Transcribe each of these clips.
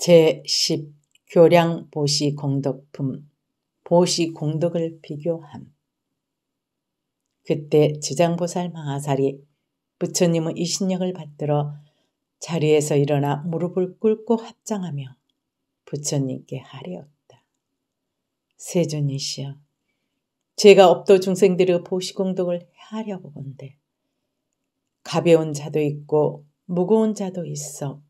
제10 교량 보시 공덕품 보시 공덕을 비교함 그때 지장보살 망하살이 부처님의 이신력을 받들어 자리에서 일어나 무릎을 꿇고 합장하며 부처님께 하려었다. 세존이시여, 제가 업도 중생들의 보시공덕을 하려 고건데 가벼운 자도 있고 무거운 자도 있어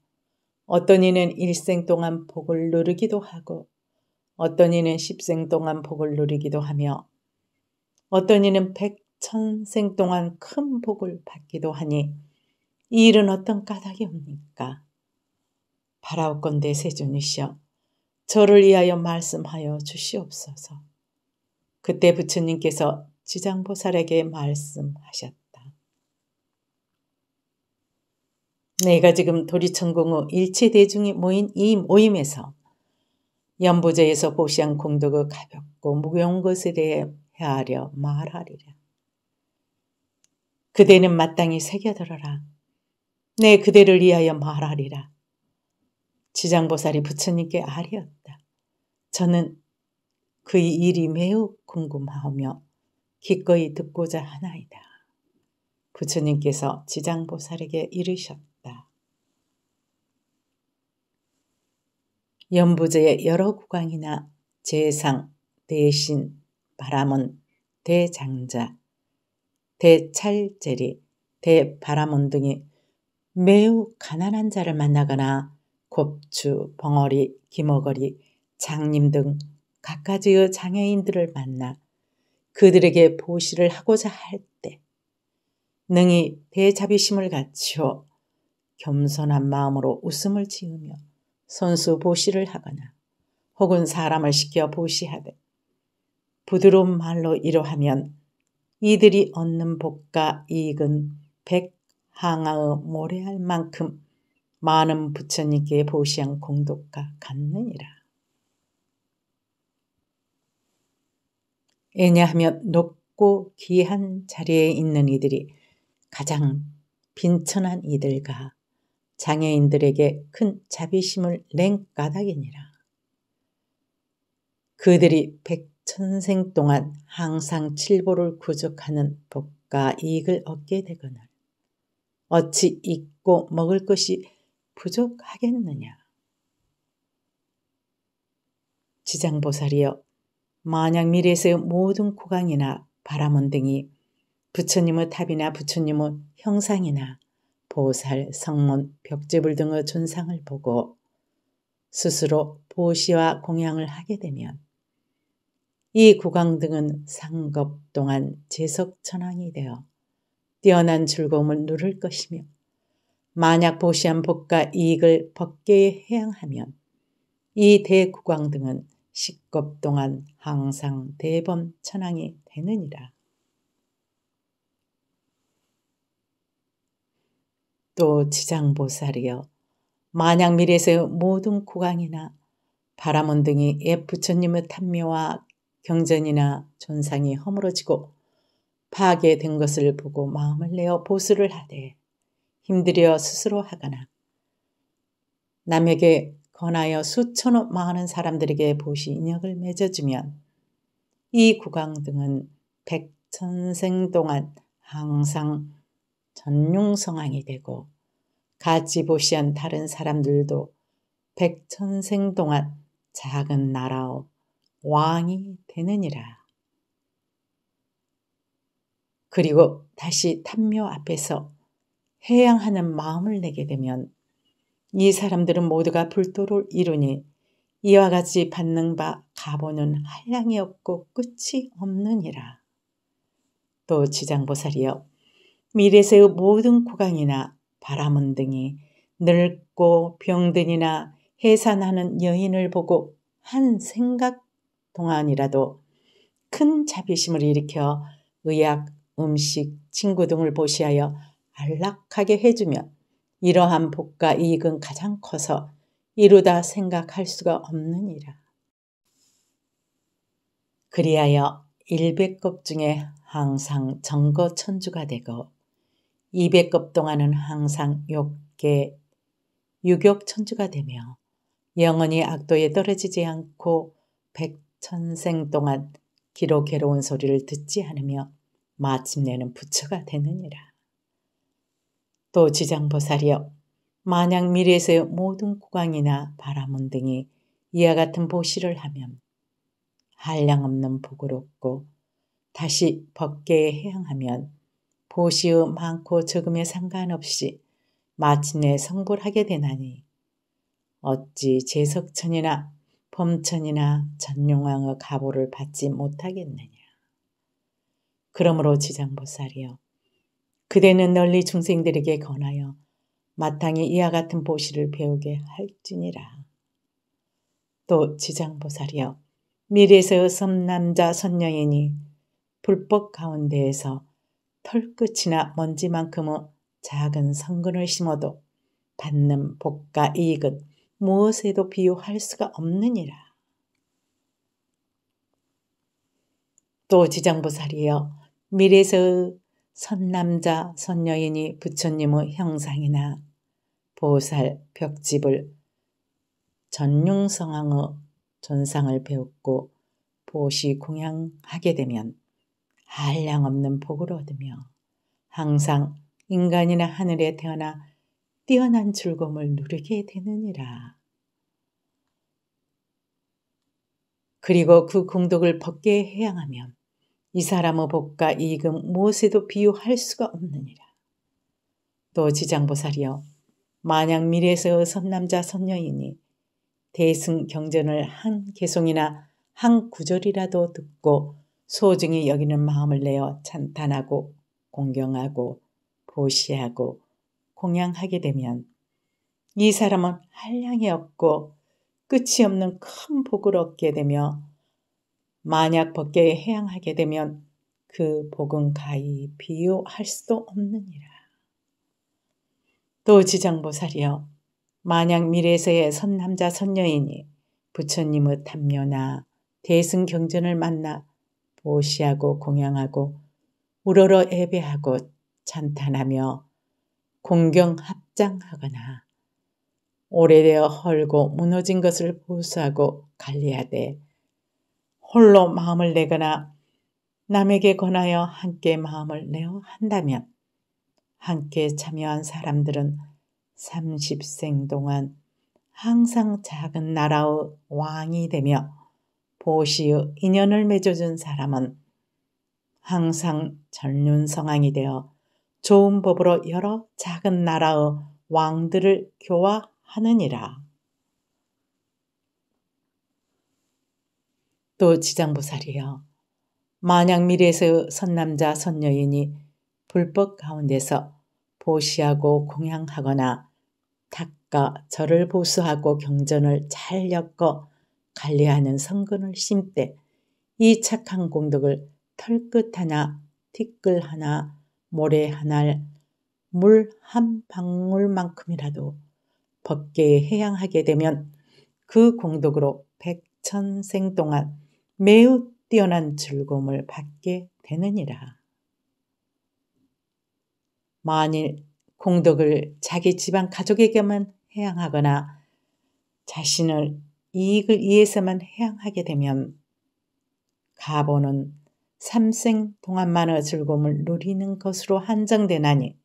어떤 이는 일생 동안 복을 누르기도 하고 어떤 이는 십생 동안 복을 누리기도 하며 어떤 이는 백천생 동안 큰 복을 받기도 하니 이 일은 어떤 까닭이 옵니까? 바라옵건대 세존이시여 저를 위하여 말씀하여 주시옵소서. 그때 부처님께서 지장보살에게 말씀하셨다. 내가 지금 도리천공후 일체대중이 모인 이 모임에서 연보제에서 보시한 공덕의 가볍고 무거운 것에 대해 헤아려 말하리라. 그대는 마땅히 새겨들어라. 내 그대를 위하여 말하리라. 지장보살이 부처님께 아뢰었다. 저는 그의 일이 매우 궁금하오며 기꺼이 듣고자 하나이다. 부처님께서 지장보살에게 이르셨다. 연부제의 여러 구간이나 재상, 대신, 바라문, 대장자, 대찰제리, 대바라문 등이 매우 가난한 자를 만나거나 곱추, 벙어리, 기머거리, 장님 등 각가지의 장애인들을 만나 그들에게 보시를 하고자 할 때 능히 대자비심을 갖추어 겸손한 마음으로 웃음을 지으며 선수 보시를 하거나 혹은 사람을 시켜 보시하되 부드러운 말로 이러하면 이들이 얻는 복과 이익은 백항아의 모래할 만큼 많은 부처님께 보시한 공덕과 같느니라. 왜냐하면 높고 귀한 자리에 있는 이들이 가장 빈천한 이들과 장애인들에게 큰 자비심을 낸 까닭이니라. 그들이 백천생 동안 항상 칠보를 구족하는 복과 이익을 얻게 되거늘 어찌 입고 먹을 것이 부족하겠느냐. 지장보살이여 만약 미래에서의 모든 고강이나 바람원 등이 부처님의 탑이나 부처님의 형상이나 보살, 성문, 벽제불 등의 존상을 보고 스스로 보시와 공양을 하게 되면 이 구강 등은 상급 동안 재석천왕이 되어 뛰어난 즐거움을 누를 것이며 만약 보시한 복과 이익을 법계에 해양하면 이 대구광 등은 식겁 동안 항상 대범천왕이 되느니라. 또 지장보살이여 만양미래에서 모든 국왕이나 바람몬 등이 옛 부처님의 탐묘와 경전이나 존상이 허물어지고 파괴된 것을 보고 마음을 내어 보수를 하되 힘들여 스스로 하거나 남에게 권하여 수천억 많은 사람들에게 보시 인력을 맺어주면 이 국왕 등은 백천생 동안 항상 전용성황이 되고 같이 보시한 다른 사람들도 백천생 동안 작은 나라오 왕이 되느니라. 그리고 다시 탐묘 앞에서 해양하는 마음을 내게 되면 이 사람들은 모두가 불도를 이루니 이와 같이 받는 바 가보는 한량이 없고 끝이 없느니라. 또 지장보살이여 미래세의 모든 구강이나 바람은 등이 늙고 병든이나 해산하는 여인을 보고 한 생각 동안이라도 큰 자비심을 일으켜 의약, 음식, 친구 등을 보시하여 안락하게 해주며 이러한 복과 이익은 가장 커서 이루다 생각할 수가 없느니라. 그리하여 일백급 중에 항상 정거 천주가 되고 200급 동안은 항상 욕계 유격천주가 되며 영원히 악도에 떨어지지 않고 백천생 동안 기로 괴로운 소리를 듣지 않으며 마침내는 부처가 되느니라. 또 지장보살이여 만약 미래에서의 모든 구강이나 바라문 등이 이와 같은 보시를 하면 한량없는 복을 얻고 다시 법계에 해양하면 보시의 많고 적음에 상관없이 마침내 성불하게 되나니 어찌 제석천이나 범천이나 전용왕의 가보를 받지 못하겠느냐. 그러므로 지장보살이여 그대는 널리 중생들에게 권하여 마땅히 이와 같은 보시를 배우게 할지니라. 또 지장보살이여 미래에서 섬남자 선녀이니 불법 가운데에서 털끝이나 먼지만큼은 작은 성근을 심어도 받는 복과 이익은 무엇에도 비유할 수가 없느니라. 또 지장보살이여 미래서의 선남자, 선여인이 부처님의 형상이나 보살, 벽집을 전용성황의 전상을 배웠고 보시 공양하게 되면 한량없는 복을 얻으며 항상 인간이나 하늘에 태어나 뛰어난 즐거움을 누리게 되느니라. 그리고 그 공덕을 벗게 해양하면 이 사람의 복과 이익은 무엇에도 비유할 수가 없느니라. 또 지장보살이여 만약 미래에서 의 선남자 선녀이니 대승 경전을 한 개송이나 한 구절이라도 듣고 소중히 여기는 마음을 내어 찬탄하고 공경하고 보시하고 공양하게 되면 이 사람은 한량이 없고 끝이 없는 큰 복을 얻게 되며 만약 법계에 해양하게 되면 그 복은 가히 비유할 수 없느니라. 또 지장보살이여 만약 미래에서의 선남자 선녀이니 부처님의 탐녀나 대승경전을 만나 보시하고 공양하고 우러러 예배하고 찬탄하며 공경 합장하거나 오래되어 헐고 무너진 것을 보수하고 관리하되 홀로 마음을 내거나 남에게 권하여 함께 마음을 내어 한다면 함께 참여한 사람들은 30생 동안 항상 작은 나라의 왕이 되며 보시의 인연을 맺어준 사람은 항상 전륜성왕이 되어 좋은 법으로 여러 작은 나라의 왕들을 교화하느니라. 또 지장보살이여 만약 미래에서 선남자 선녀인이 불법 가운데서 보시하고 공양하거나 닦아 절을 보수하고 경전을 잘 엮어 관리하는 성근을 심되 이 착한 공덕을 털끝 하나, 티끌 하나, 모래 하나, 물 한 방울만큼이라도 벗게에 해양하게 되면 그 공덕으로 백천생 동안 매우 뛰어난 즐거움을 받게 되느니라. 만일 공덕을 자기 집안 가족에게만 해양하거나 자신을 이익을 위해서만 해양하게 되면 가보는 삼생 동안만의 즐거움을 누리는 것으로 한정되나니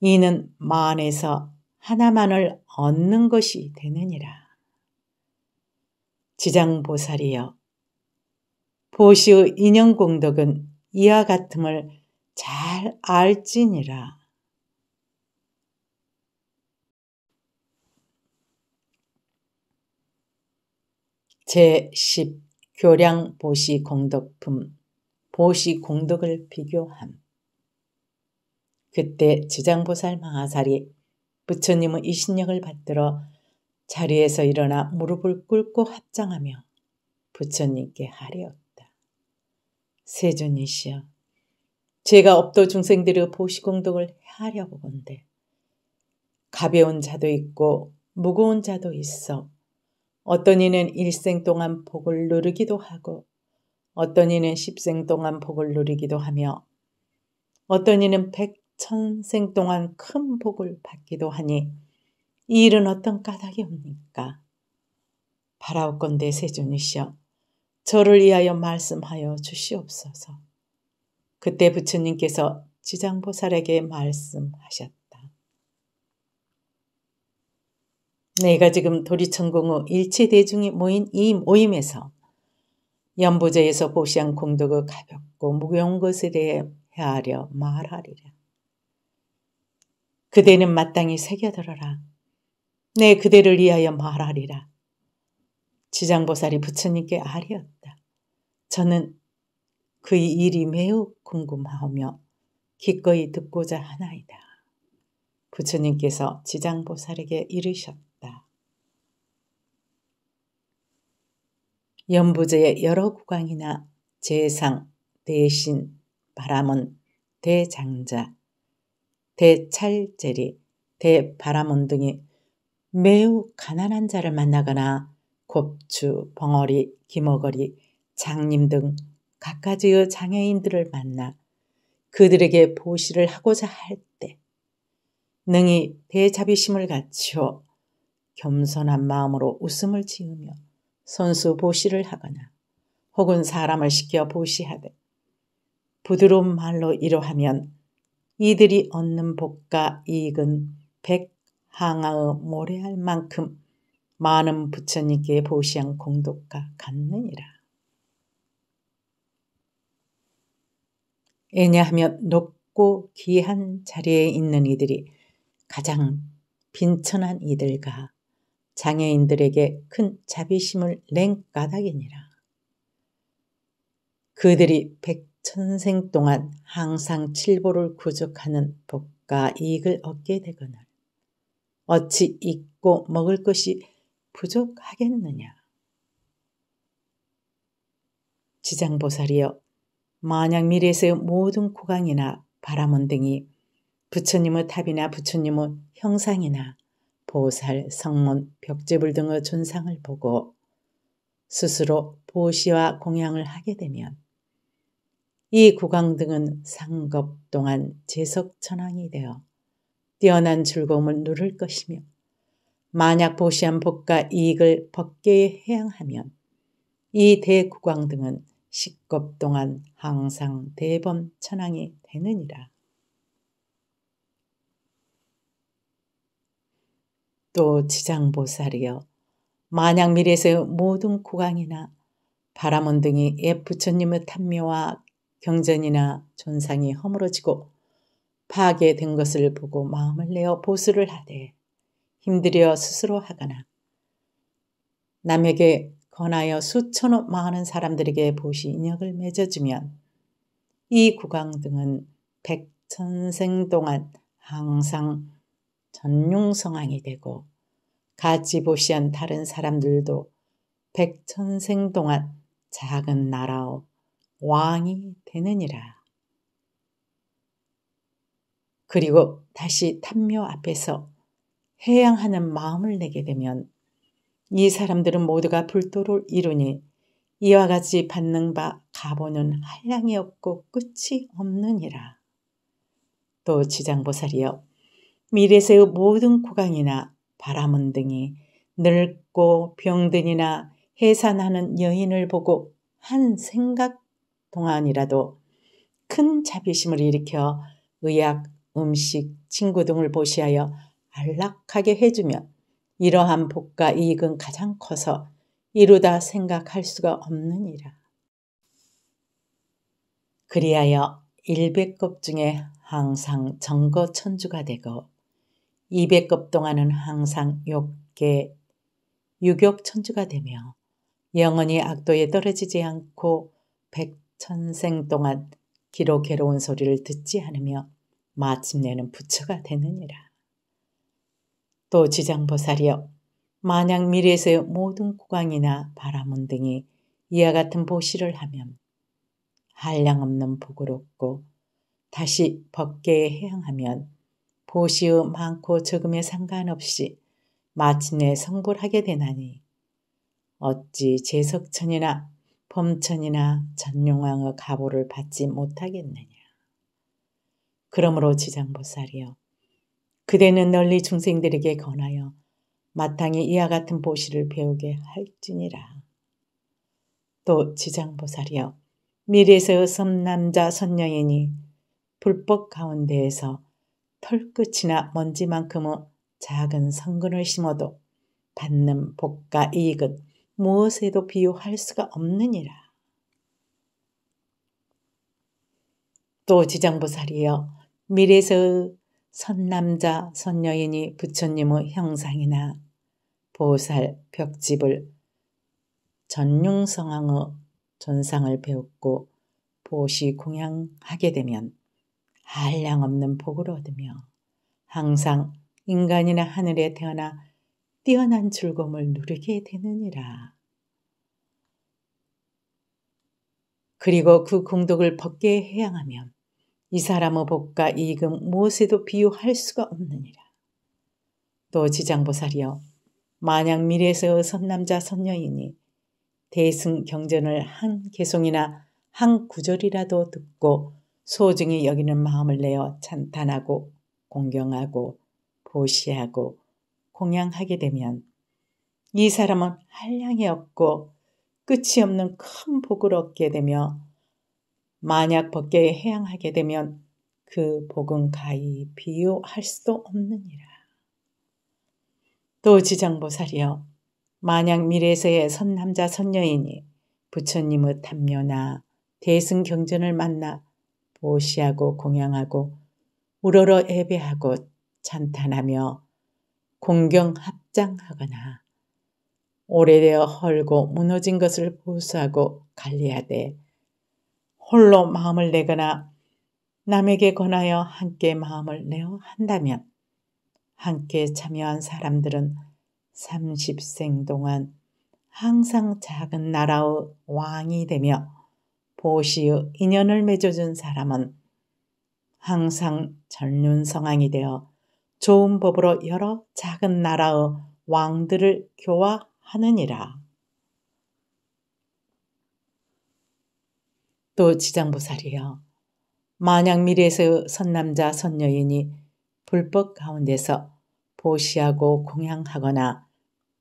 이는 만에서 하나만을 얻는 것이 되느니라. 지장보살이여 보시의 인연공덕은 이와 같음을 잘 알지니라. 제10 교량 보시 공덕품 보시 공덕을 비교함 그때 지장보살 망하살이 부처님의 이신력을 받들어 자리에서 일어나 무릎을 꿇고 합장하며 부처님께 하려었다 세존이시여 제가 업도 중생들의 보시공덕을 하려 고건데 가벼운 자도 있고 무거운 자도 있어 어떤 이는 일생 동안 복을 누르기도 하고 어떤 이는 십생 동안 복을 누리기도 하며 어떤 이는 백천생 동안 큰 복을 받기도 하니 이 일은 어떤 까닭이 옵니까? 바라옵건대 세존이시여 저를 위하여 말씀하여 주시옵소서. 그때 부처님께서 지장보살에게 말씀하셨다. 내가 지금 도리천공후 일체대중이 모인 이 모임에서 연보자에서 보시한 공덕의 가볍고 무거운 것에 대해 헤아려 말하리라. 그대는 마땅히 새겨들어라. 내 그대를 위하여 말하리라. 지장보살이 부처님께 아뢰었다. 저는 그의 일이 매우 궁금하며 기꺼이 듣고자 하나이다. 부처님께서 지장보살에게 이르셨다. 연부제의 여러 구강이나 재상, 대신, 바라문, 대장자, 대찰제리, 대바라문 등이 매우 가난한 자를 만나거나 곱추, 벙어리, 기머거리, 장님 등 각가지의 장애인들을 만나 그들에게 보시를 하고자 할 때 능히 대자비심을 갖추어 겸손한 마음으로 웃음을 지으며 선수 보시를 하거나 혹은 사람을 시켜 보시하되 부드러운 말로 이러하면 이들이 얻는 복과 이익은 백항아의 모래할 만큼 많은 부처님께 보시한 공덕과 같느니라. 왜냐하면 높고 귀한 자리에 있는 이들이 가장 빈천한 이들과 장애인들에게 큰 자비심을 낸 까닭이니라. 그들이 백천생 동안 항상 칠보를 구족하는 복과 이익을 얻게 되거늘 어찌 입고 먹을 것이 부족하겠느냐. 지장보살이여 만약 미래에서의 모든 고강이나 바라원 등이 부처님의 탑이나 부처님의 형상이나 보살, 성문, 벽지불 등의 존상을 보고 스스로 보시와 공양을 하게 되면 이 국왕 등은 상급 동안 재석천왕이 되어 뛰어난 즐거움을 누릴 것이며 만약 보시한 복과 이익을 법계에 해양하면 이 대국왕 등은 식겁 동안 항상 대범천왕이 되느니라. 또 지장보살이여 만약미래에서의 모든 고강이나 바람원 등이 옛 부처님의 탐묘와 경전이나 존상이 허물어지고 파괴된 것을 보고 마음을 내어 보수를 하되 힘들여 스스로 하거나 남에게 권하여 수천 억 많은 사람들에게 보시 인역을 맺어주면 이 구강 등은 백천생 동안 항상 전용성황이 되고 같이 보시한 다른 사람들도 백천생 동안 작은 나라의 왕이 되느니라. 그리고 다시 탐묘 앞에서 해양하는 마음을 내게 되면 이 사람들은 모두가 불도를 이루니 이와 같이 받는 바 가보는 한량이 없고 끝이 없느니라. 또 지장보살이여 미래세의 모든 구강이나 바람은 등이 늙고 병든이나 해산하는 여인을 보고 한 생각 동안이라도 큰 자비심을 일으켜 의약, 음식, 친구 등을 보시하여 안락하게 해주며 이러한 복과 이익은 가장 커서 이루다 생각할 수가 없느니라. 그리하여 일백급 중에 항상 정거천주가 되고 200급 동안은 항상 욕계 유격천주가 되며 영원히 악도에 떨어지지 않고 백천생 동안 기로 괴로운 소리를 듣지 않으며 마침내는 부처가 되느니라. 또 지장보살이여 만약 미래에서의 모든 구강이나 바라문 등이 이와 같은 보시를 하면 한량없는 복을 얻고 다시 법계에 해양하면 보시의 많고 적음에 상관없이 마침내 성불하게 되나니 어찌 제석천이나 범천이나 전용왕의 가보를 받지 못하겠느냐. 그러므로 지장보살이여 그대는 널리 중생들에게 권하여 마땅히 이와 같은 보시를 배우게 할지니라. 또 지장보살이여 미래에서 의 섬남자 선녀이니 불법 가운데에서 털끝이나 먼지만큼의 작은 성근을 심어도 받는 복과 이익은 무엇에도 비유할 수가 없느니라. 또 지장보살이여 미래에서 선남자, 선녀인이 부처님의 형상이나 보살, 벽집을 전융성황의 전상을 배웠고 보시 공양하게 되면 한량없는 복을 얻으며 항상 인간이나 하늘에 태어나 뛰어난 즐거움을 누리게 되느니라. 그리고 그 공덕을 벗게 해양하면 이 사람의 복과 이익은 무엇에도 비유할 수가 없느니라. 또 지장보살이여 만약 미래에서 선남자 선녀이니 대승 경전을 한 개송이나 한 구절이라도 듣고 소중히 여기는 마음을 내어 찬탄하고 공경하고 보시하고 공양하게 되면 이 사람은 한량이 없고 끝이 없는 큰 복을 얻게 되며 만약 법계에 해양하게 되면 그 복은 가히 비유할 수 없느니라. 또 지장보살이여 만약 미래에서의 선남자 선녀이니 부처님의 탐녀나 대승경전을 만나 보시하고 공양하고 우러러 예배하고 찬탄하며 공경 합장하거나 오래되어 헐고 무너진 것을 보수하고 관리하되 홀로 마음을 내거나 남에게 권하여 함께 마음을 내어 한다면 함께 참여한 사람들은 30생 동안 항상 작은 나라의 왕이 되며 보시의 인연을 맺어준 사람은 항상 전륜성황이 되어 좋은 법으로 여러 작은 나라의 왕들을 교화하느니라. 또 지장보살이여 만약 미래에서 선남자 선녀인이 불법 가운데서 보시하고 공양하거나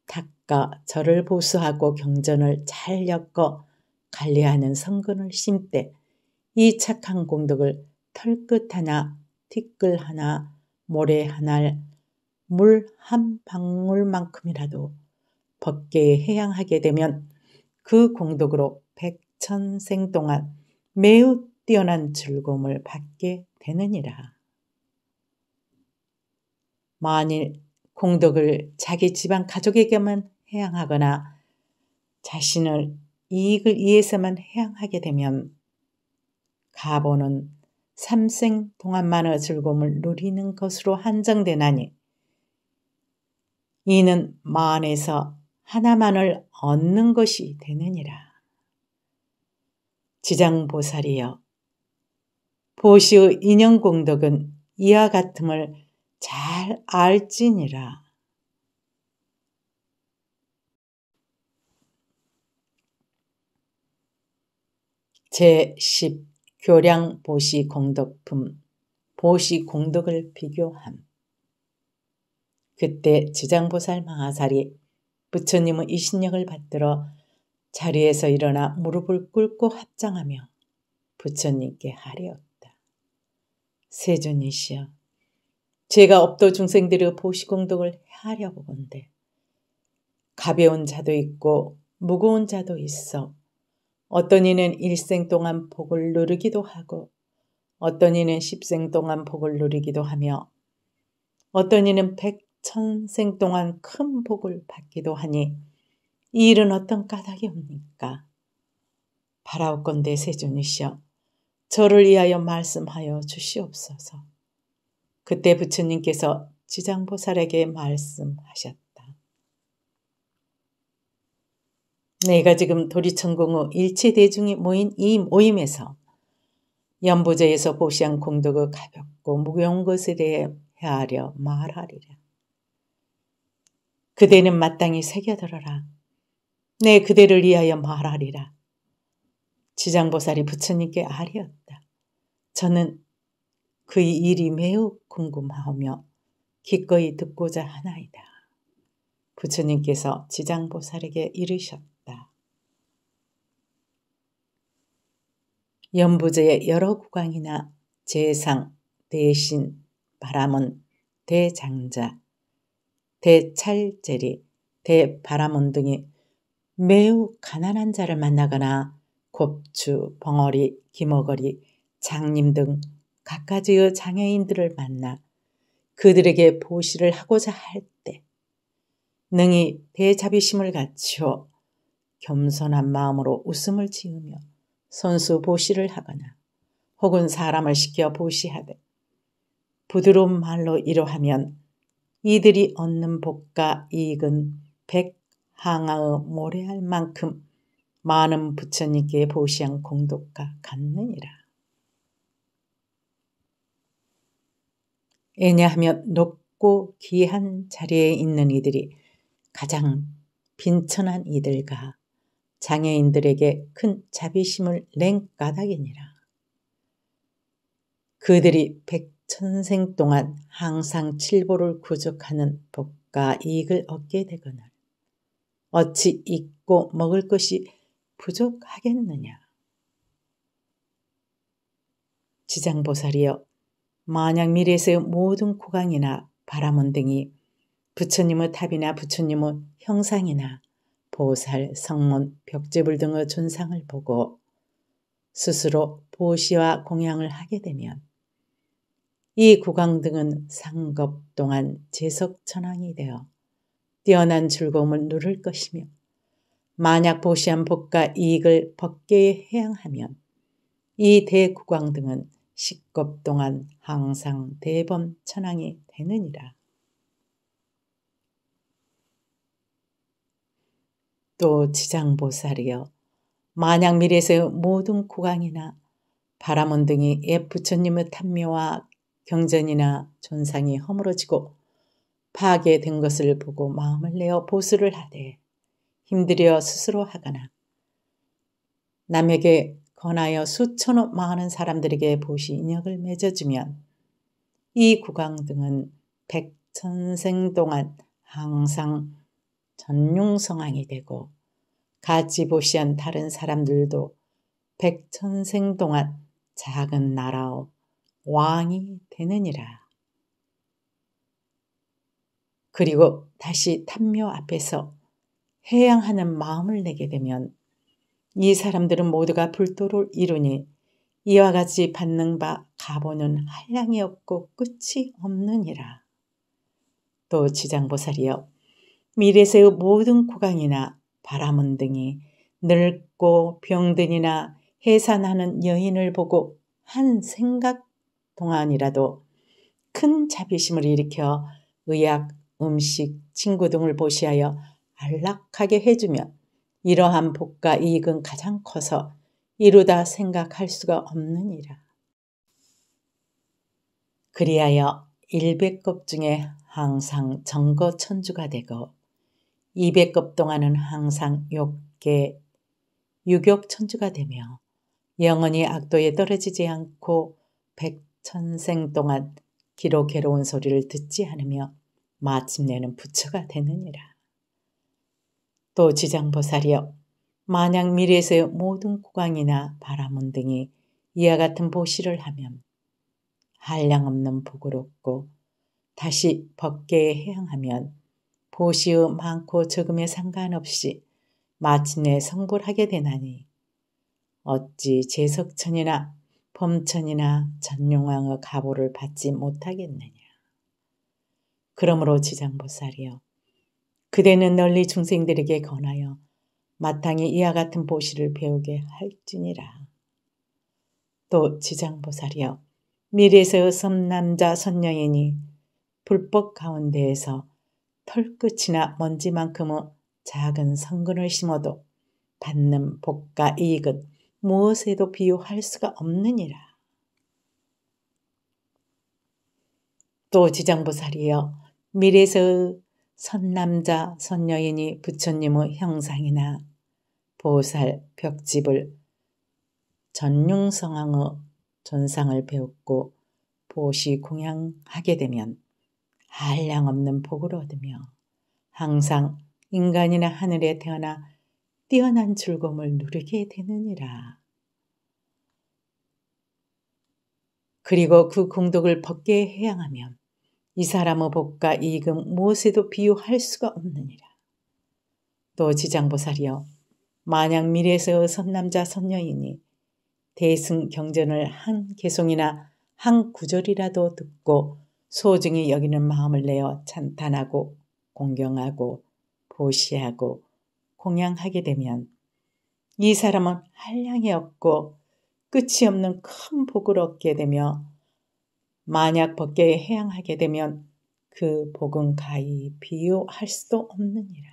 닦아 절을 보수하고 경전을 잘 엮어 관리하는 성근을 심되 이 착한 공덕을 털끝 하나, 티끌 하나, 모래 하나, 물 한 방울만큼이라도 법계에 해양하게 되면 그 공덕으로 백천생 동안 매우 뛰어난 즐거움을 받게 되느니라. 만일 공덕을 자기 집안 가족에게만 해양하거나 자신을 이익을 위해서만 해양하게 되면 가보는 삼생 동안만의 즐거움을 누리는 것으로 한정되나니 이는 만에서 하나만을 얻는 것이 되느니라. 지장보살이여 보시의 인연공덕은 이와 같음을 잘 알지니라. 제10 교량 보시 공덕품 보시 공덕을 비교함 그때 지장보살 마하살이 부처님의 이신력을 받들어 자리에서 일어나 무릎을 꿇고 합장하며 부처님께 하리었다. 세존이시여, 제가 업도 중생들의 보시공덕을 하려 고건데 가벼운 자도 있고 무거운 자도 있어 어떤 이는 일생 동안 복을 누르기도 하고 어떤 이는 십생 동안 복을 누리기도 하며 어떤 이는 백천생 동안 큰 복을 받기도 하니 이 일은 어떤 까닭이 옵니까? 바라옵건대 세존이시여 저를 위하여 말씀하여 주시옵소서. 그때 부처님께서 지장보살에게 말씀하셨다. 내가 지금 도리천공의 일체대중이 모인 이 모임에서 연보자에서 보시한 공덕의 가볍고 무거운 것에 대해 헤아려 말하리라. 그대는 마땅히 새겨들어라. 내 그대를 위하여 말하리라. 지장보살이 부처님께 아뢰었다. 저는 그의 일이 매우 궁금하오며 기꺼이 듣고자 하나이다. 부처님께서 지장보살에게 이르셨다. 연부제의 여러 구강이나 재상, 대신, 바라문, 대장자, 대찰제리, 대바라문 등이 매우 가난한 자를 만나거나 곱추, 벙어리, 기머거리, 장님 등 각가지의 장애인들을 만나 그들에게 보시를 하고자 할 때 능히 대자비심을 갖추어 겸손한 마음으로 웃음을 지으며 선수 보시를 하거나 혹은 사람을 시켜 보시하되 부드러운 말로 이러하면 이들이 얻는 복과 이익은 백항아의 모래할 만큼 많은 부처님께 보시한 공덕과 같느니라. 왜냐하면 높고 귀한 자리에 있는 이들이 가장 빈천한 이들과 장애인들에게 큰 자비심을 낸 까닭이니라. 그들이 백천생 동안 항상 칠보를 구족하는 복과 이익을 얻게 되거늘 어찌 입고 먹을 것이 부족하겠느냐. 지장보살이여 만약 미래에서의 모든 고강이나 바라원 등이 부처님의 탑이나 부처님의 형상이나 보살, 성문, 벽제불 등의 존상을 보고 스스로 보시와 공양을 하게 되면 이 구강 등은 상급 동안 재석천왕이 되어 뛰어난 즐거움을 누릴 것이며 만약 보시한 복과 이익을 법계에 해양하면 이 대구광 등은 식겁 동안 항상 대범천왕이 되느니라. 또 지장보살이여 만약 미래에서 모든 국왕이나 바람원 등이 옛 부처님의 탐묘와 경전이나 존상이 허물어지고 파괴된 것을 보고 마음을 내어 보수를 하되 힘들여 스스로 하거나 남에게 권하여 수천 억 많은 사람들에게 보시 인력을 맺어주면 이 국왕 등은 백천생 동안 항상 전용성황이 되고 같이 보시한 다른 사람들도 백천생 동안 작은 나라의 왕이 되느니라. 그리고 다시 탐묘 앞에서 해양하는 마음을 내게 되면 이 사람들은 모두가 불도를 이루니 이와 같이 받는 바 가보는 한량이 없고 끝이 없느니라. 또 지장보살이여 미래세의 모든 구강이나 바람은 등이 늙고 병든이나 해산하는 여인을 보고 한 생각 동안이라도 큰 자비심을 일으켜 의약, 음식, 친구 등을 보시하여 안락하게 해주며 이러한 복과 이익은 가장 커서 이루다 생각할 수가 없느니라. 그리하여 일백 급 중에 항상 정거 천주가 되고 200급 동안은 항상 욕계, 유격천주가 되며 영원히 악도에 떨어지지 않고 백천생 동안 기로 괴로운 소리를 듣지 않으며 마침내는 부처가 되느니라. 또 지장보살이여 만약 미래에서의 모든 구강이나 바라문 등이 이와 같은 보시를 하면 한량없는 복을 얻고 다시 법계에 해양하면 보시오 많고 적음에 상관없이 마침내 성불하게 되나니 어찌 제석천이나 범천이나 전용왕의 가보를 받지 못하겠느냐. 그러므로 지장보살이여 그대는 널리 중생들에게 권하여 마땅히 이와 같은 보시를 배우게 할지니라. 또 지장보살이여 미래에서 의 섬남자 선녀이니 불법 가운데에서 털끝이나 먼지만큼의 작은 성근을 심어도 받는 복과 이익은 무엇에도 비유할 수가 없느니라. 또 지장보살이여 미래서의 선남자 선녀인이 부처님의 형상이나 보살 벽집을 전융성황의 전상을 배웠고 보시 공양하게 되면 한량없는 복을 얻으며 항상 인간이나 하늘에 태어나 뛰어난 즐거움을 누리게 되느니라. 그리고 그 공덕을 벗게 해양하면 이 사람의 복과 이익은 무엇에도 비유할 수가 없느니라. 또 지장보살이여 만약 미래에서 선남자 선녀이니 대승 경전을 한 개송이나 한 구절이라도 듣고 소중히 여기는 마음을 내어 찬탄하고 공경하고 보시하고 공양하게 되면 이 사람은 한량이 없고 끝이 없는 큰 복을 얻게 되며 만약 법계에 해양하게 되면 그 복은 가히 비유할 수 없느니라.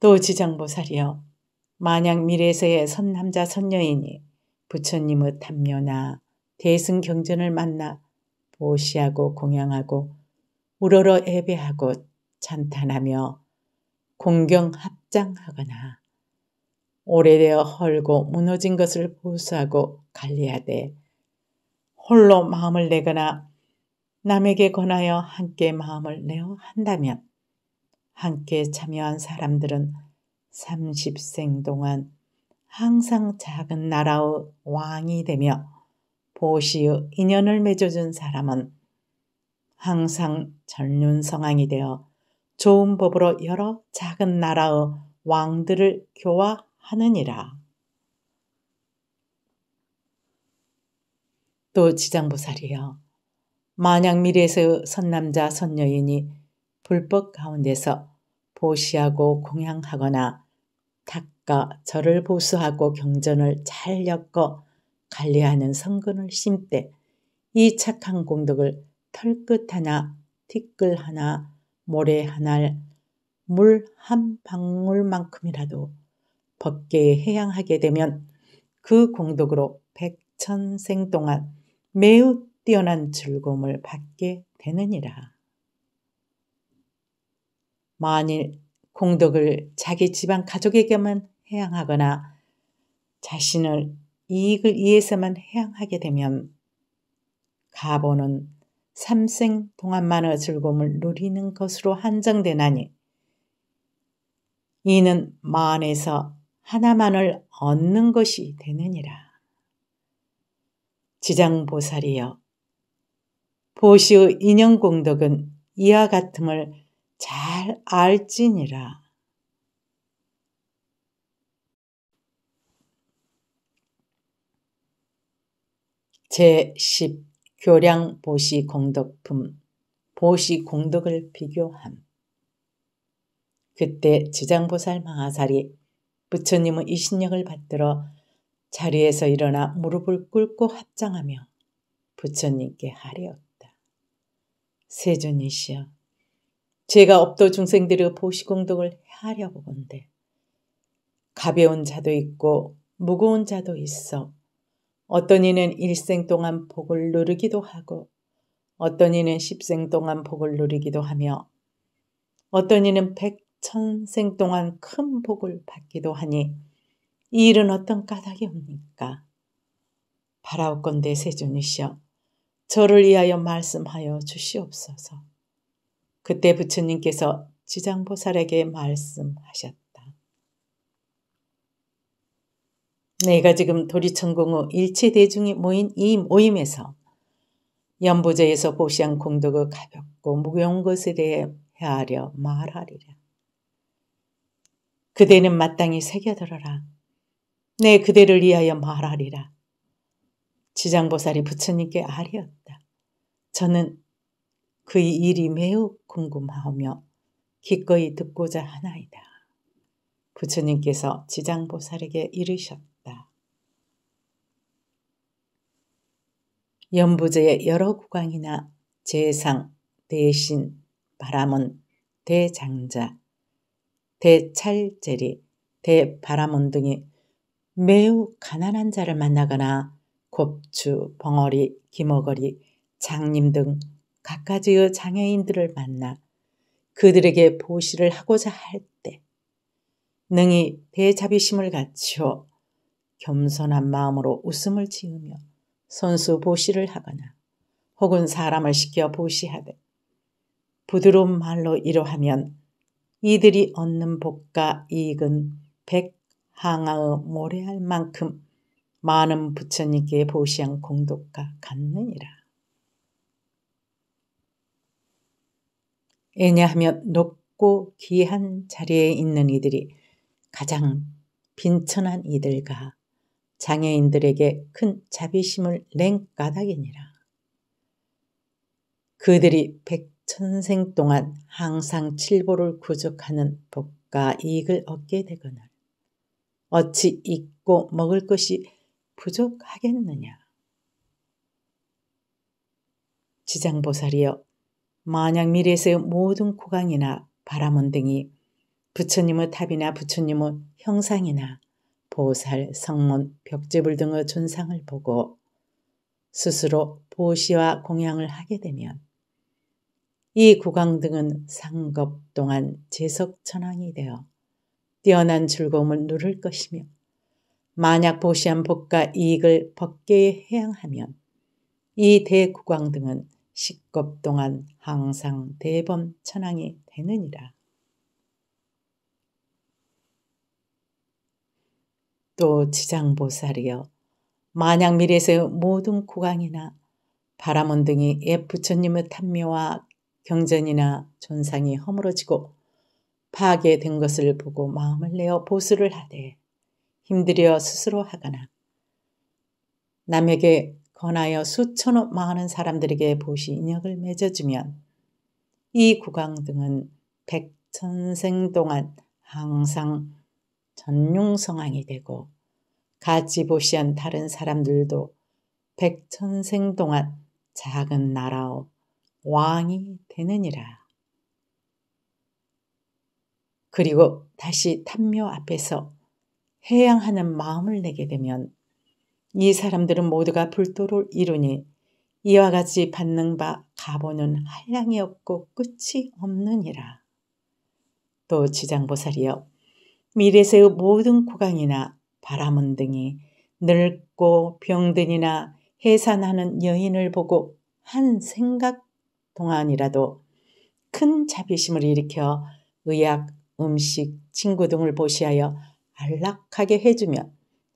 또 지장보살이여 만약 미래에서의 선남자 선녀이니 부처님의 탐녀나 대승 경전을 만나 보시하고 공양하고 우러러 예배하고 찬탄하며 공경 합장하거나 오래되어 헐고 무너진 것을 보수하고 관리하되 홀로 마음을 내거나 남에게 권하여 함께 마음을 내어 한다면 함께 참여한 사람들은 30생 동안 항상 작은 나라의 왕이 되며 보시의 인연을 맺어준 사람은 항상 전륜성왕이 되어 좋은 법으로 여러 작은 나라의 왕들을 교화하느니라. 또 지장보살이여 만약 미래에서 선남자 선녀인이 불법 가운데서 보시하고 공양하거나 닦아 절을 보수하고 경전을 잘 엮어 관리하는 성근을 심되 이 착한 공덕을 털끝 하나, 티끌 하나, 모래 하나, 물 한 방울만큼이라도 법계에 해양하게 되면 그 공덕으로 백천생 동안 매우 뛰어난 즐거움을 받게 되느니라. 만일 공덕을 자기 집안 가족에게만 해양하거나 자신을 이익을 위해서만 해양하게 되면 가보는 삼생 동안만의 즐거움을 누리는 것으로 한정되나니 이는 만에서 하나만을 얻는 것이 되느니라. 지장보살이여 보시의 인연공덕은 이와 같음을 잘 알지니라. 제10 교량 보시 공덕품 보시 공덕을 비교함 그때 지장보살 망하살이 부처님의 이 신력을 받들어 자리에서 일어나 무릎을 꿇고 합장하며 부처님께 하려었다 세존이시여 제가 업도 중생들의 보시공덕을 하려 고건데 가벼운 자도 있고 무거운 자도 있어 어떤 이는 일생 동안 복을 누르기도 하고 어떤 이는 십생 동안 복을 누리기도 하며 어떤 이는 백천생 동안 큰 복을 받기도 하니 이 일은 어떤 까닭이 옵니까? 바라옵건대 세존이시여 저를 위하여 말씀하여 주시옵소서. 그때 부처님께서 지장보살에게 말씀하셨다. 내가 지금 도리천공후 일체대중이 모인 이 모임에서 연보자에서 보시한 공덕의 가볍고 무거운 것에 대해 헤아려 말하리라. 그대는 마땅히 새겨들어라. 내 그대를 위하여 말하리라. 지장보살이 부처님께 아리었다 저는 그의 일이 매우 궁금하오며 기꺼이 듣고자 하나이다. 부처님께서 지장보살에게 이르셨다. 연부제의 여러 구간이나 재상, 대신, 바라문, 대장자, 대찰제리, 대바라문 등이 매우 가난한 자를 만나거나 곱추, 벙어리, 기머거리, 장님 등 각가지의 장애인들을 만나 그들에게 보시를 하고자 할 때 능히 대자비심을 갖추어 겸손한 마음으로 웃음을 지으며 선수 보시를 하거나 혹은 사람을 시켜 보시하되 부드러운 말로 이러하면 이들이 얻는 복과 이익은 백항아의 모래할 만큼 많은 부처님께 보시한 공덕과 같느니라. 왜냐하면 높고 귀한 자리에 있는 이들이 가장 빈천한 이들과 장애인들에게 큰 자비심을 낸 까닭이니라. 그들이 백천생 동안 항상 칠보를 구족하는 복과 이익을 얻게 되거늘 어찌 입고 먹을 것이 부족하겠느냐. 지장보살이여 만약 미래에서의 모든 고강이나 바라원 등이 부처님의 탑이나 부처님의 형상이나 보살, 성문, 벽제불 등의 존상을 보고 스스로 보시와 공양을 하게 되면 이 국왕 등은 상급 동안 재석천왕이 되어 뛰어난 즐거움을 누를 것이며 만약 보시한 복과 이익을 법계에 해양하면 이 대국왕 등은 식겁 동안 항상 대범천왕이 되느니라. 또 지장보살이여 만약미래에서 모든 국왕이나 바람원 등이 옛 부처님의 탐묘와 경전이나 존상이 허물어지고 파괴된 것을 보고 마음을 내어 보수를 하되 힘들여 스스로 하거나 남에게 권하여 수천억 많은 사람들에게 보시 인역을 맺어주면 이 국왕 등은 백천생 동안 항상 전용성황이 되고 같이 보시한 다른 사람들도 백천생 동안 작은 나라의 왕이 되느니라. 그리고 다시 탐묘 앞에서 해양하는 마음을 내게 되면 이 사람들은 모두가 불도를 이루니 이와 같이 받는 바 가보는 한량이 없고 끝이 없느니라. 또 지장보살이여 미래세의 모든 구강이나 바람은 등이 늙고 병든이나 해산하는 여인을 보고 한 생각 동안이라도 큰 자비심을 일으켜 의약, 음식, 친구 등을 보시하여 안락하게 해주며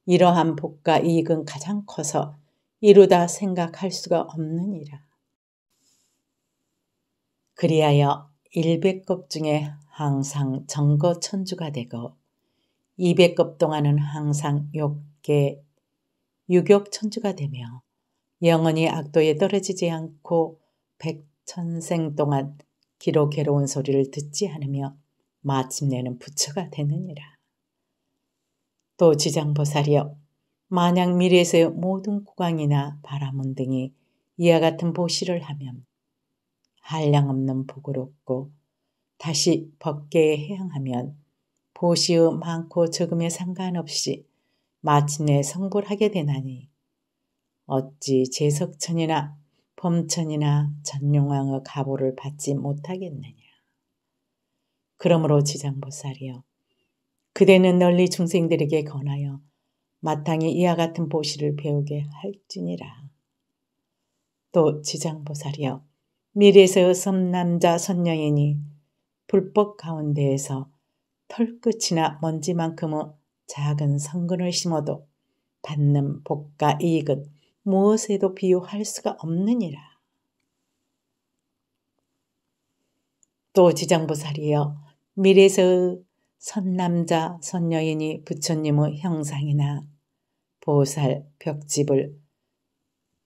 이러한 복과 이익은 가장 커서 이루다 생각할 수가 없느니라. 그리하여 일백겁 중에 항상 정거 천주가 되고 200급 동안은 항상 욕계 유격천주가 되며 영원히 악도에 떨어지지 않고 백천생 동안 기로 괴로운 소리를 듣지 않으며 마침내는 부처가 되느니라. 또 지장보살이여 만약 미래에서의 모든 구강이나 바라문 등이 이와 같은 보시를 하면 한량없는 복을 얻고 다시 법계에 해양하면 보시의 많고 적음에 상관없이 마침내 성불하게 되나니 어찌 제석천이나 범천이나 전용왕의 가보를 받지 못하겠느냐. 그러므로 지장보살이여 그대는 널리 중생들에게 권하여 마땅히 이와 같은 보시를 배우게 할지니라. 또 지장보살이여 미래에서 섬남자 선녀이니 불법 가운데에서 털끝이나 먼지만큼의 작은 성근을 심어도 받는 복과 이익은 무엇에도 비유할 수가 없느니라. 또 지장보살이여 미래서의 선남자 선여인이 부처님의 형상이나 보살 벽집을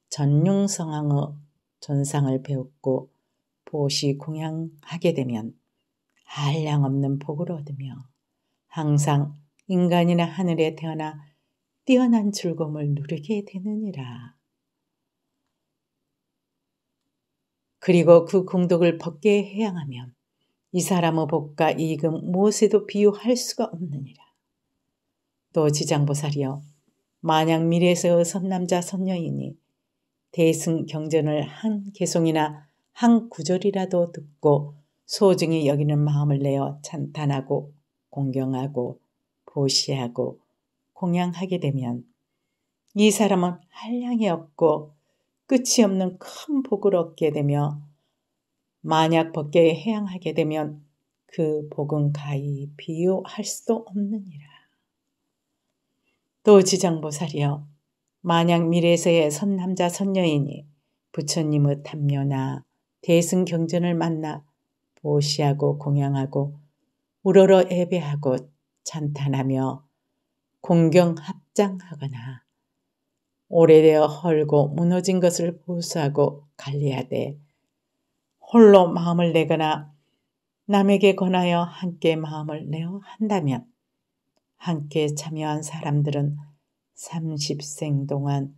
전용성황의 전상을 배웠고 보시 공양하게 되면 알량없는 복을 얻으며 항상 인간이나 하늘에 태어나 뛰어난 즐거움을 누리게 되느니라. 그리고 그 공덕을 벗게 해양하면 이 사람의 복과 이익은 무엇에도 비유할 수가 없느니라. 또 지장보살이여 만약 미래에서 선남자 선녀이니 대승 경전을 한 개송이나 한 구절이라도 듣고 소중히 여기는 마음을 내어 찬탄하고 공경하고 보시하고 공양하게 되면 이 사람은 한량이 없고 끝이 없는 큰 복을 얻게 되며 만약 법계에 해양하게 되면 그 복은 가히 비유할 수 없느니라. 또 지장보살이여 만약 미래에서의 선남자 선녀이니 부처님의 탐녀나 대승경전을 만나 보시하고 공양하고 우러러 예배하고 찬탄하며 공경 합장하거나 오래되어 헐고 무너진 것을 보수하고 관리하되 홀로 마음을 내거나 남에게 권하여 함께 마음을 내어 한다면 함께 참여한 사람들은 30생 동안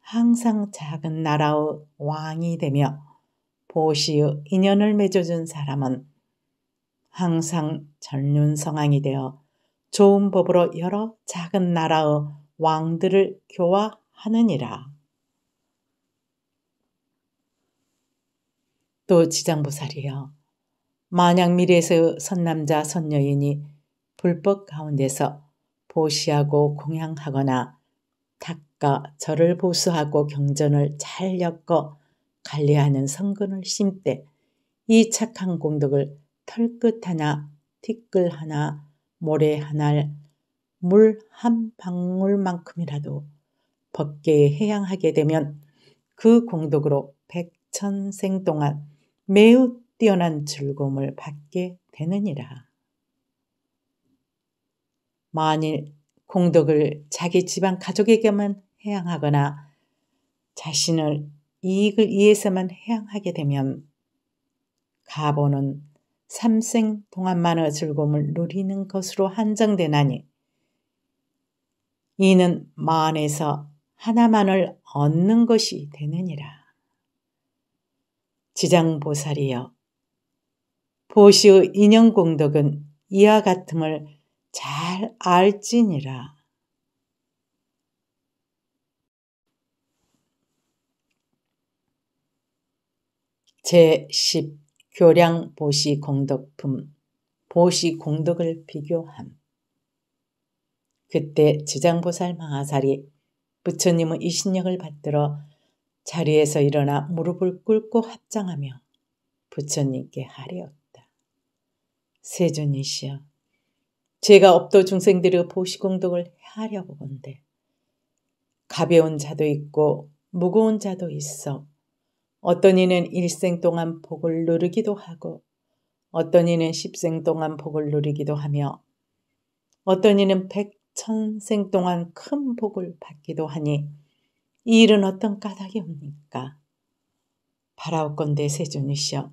항상 작은 나라의 왕이 되며 보시의 인연을 맺어준 사람은 항상 전륜성왕이 되어 좋은 법으로 여러 작은 나라의 왕들을 교화하느니라. 또 지장보살이여 만약 미래에서 선남자 선녀인이 불법 가운데서 보시하고 공양하거나 닦아 절을 보수하고 경전을 잘 엮어 관리하는 성근을 심되 이 착한 공덕을 털끝 하나, 티끌 하나, 모래 하나, 물 한 방울만큼이라도 법계에 해양하게 되면 그 공덕으로 백천생 동안 매우 뛰어난 즐거움을 받게 되느니라. 만일 공덕을 자기 집안 가족에게만 해양하거나 자신을 이익을 위해서만 해양하게 되면 가보는 삼생 동안만의 즐거움을 누리는 것으로 한정되나니 이는 만에서 하나만을 얻는 것이 되느니라. 지장보살이여 보시의 인연공덕은 이와 같음을 잘 알지니라. 제10 교량 보시 공덕품 보시 공덕을 비교함 그때 지장보살 망하살이 부처님의 이신력을 받들어 자리에서 일어나 무릎을 꿇고 합장하며 부처님께 하려었다. 세존이시여, 제가 업도 중생들의 보시공덕을 하려고건데 가벼운 자도 있고 무거운 자도 있어 어떤 이는 일생 동안 복을 누르기도 하고 어떤 이는 십생 동안 복을 누리기도 하며 어떤 이는 백천생 동안 큰 복을 받기도 하니 이 일은 어떤 까닭이 옵니까? 바라옵건대 세존이시여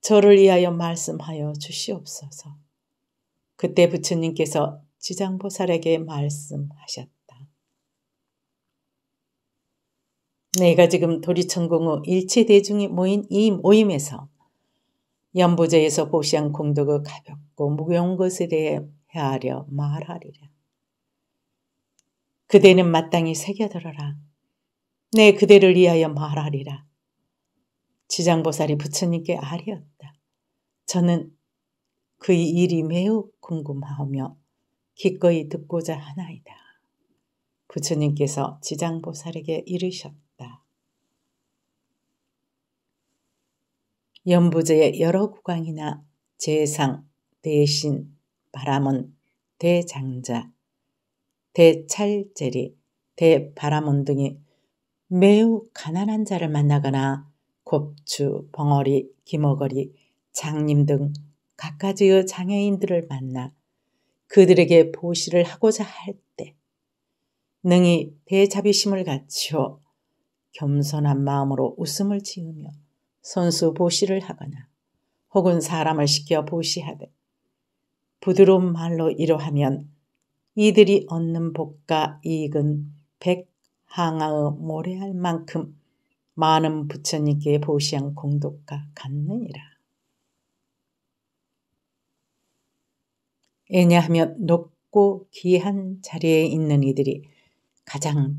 저를 위하여 말씀하여 주시옵소서. 그때 부처님께서 지장보살에게 말씀하셨다. 내가 지금 도리천공후 일체대중이 모인 이 모임에서 연보자에서 보시한 공덕의 가볍고 무거운 것에 대해 헤아려 말하리라. 그대는 마땅히 새겨들어라. 내 그대를 위하여 말하리라. 지장보살이 부처님께 아뢰었다. 저는 그의 일이 매우 궁금하오며 기꺼이 듣고자 하나이다. 부처님께서 지장보살에게 이르셨다. 연부제의 여러 구강이나 재상, 대신, 바라문, 대장자, 대찰제리, 대바라문 등이 매우 가난한 자를 만나거나 곱추, 벙어리, 기머거리, 장님 등 각가지의 장애인들을 만나 그들에게 보시를 하고자 할 때 능히 대자비심을 갖추어 겸손한 마음으로 웃음을 지으며 선수 보시를 하거나 혹은 사람을 시켜 보시하되 부드러운 말로 이러하면 이들이 얻는 복과 이익은 백항아의 모래할 만큼 많은 부처님께 보시한 공덕과 같느니라. 왜냐하면 높고 귀한 자리에 있는 이들이 가장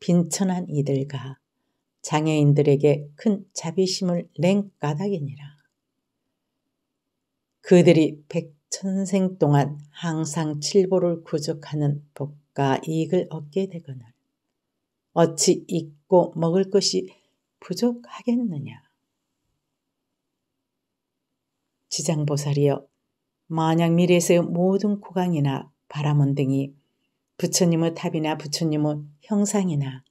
빈천한 이들과 장애인들에게 큰 자비심을 낸 까닭이니라. 그들이 백천생 동안 항상 칠보를 구족하는 복과 이익을 얻게 되거늘 어찌 입고 먹을 것이 부족하겠느냐. 지장보살이여 만약 미래에서의 모든 고강이나 바라원 등이 부처님의 탑이나 부처님의 형상이나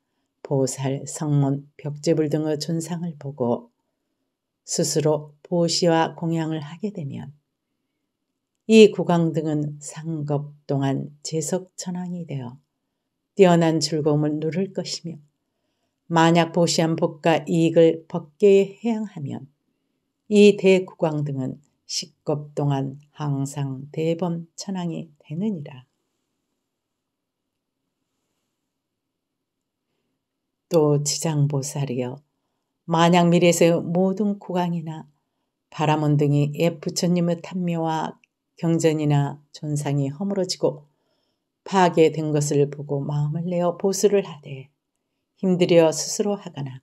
보살, 성문, 벽제불 등의 존상을 보고 스스로 보시와 공양을 하게 되면 이 구강 등은 상급 동안 재석천왕이 되어 뛰어난 즐거움을 누릴 것이며 만약 보시한 복과 이익을 법계에 해양하면 이 대구광 등은 식겁 동안 항상 대범천왕이 되느니라. 또 지장보살이여 만양미래에서 모든 국왕이나 바람원 등이 옛 부처님의 탐묘와 경전이나 존상이 허물어지고 파괴된 것을 보고 마음을 내어 보수를 하되 힘들여 스스로 하거나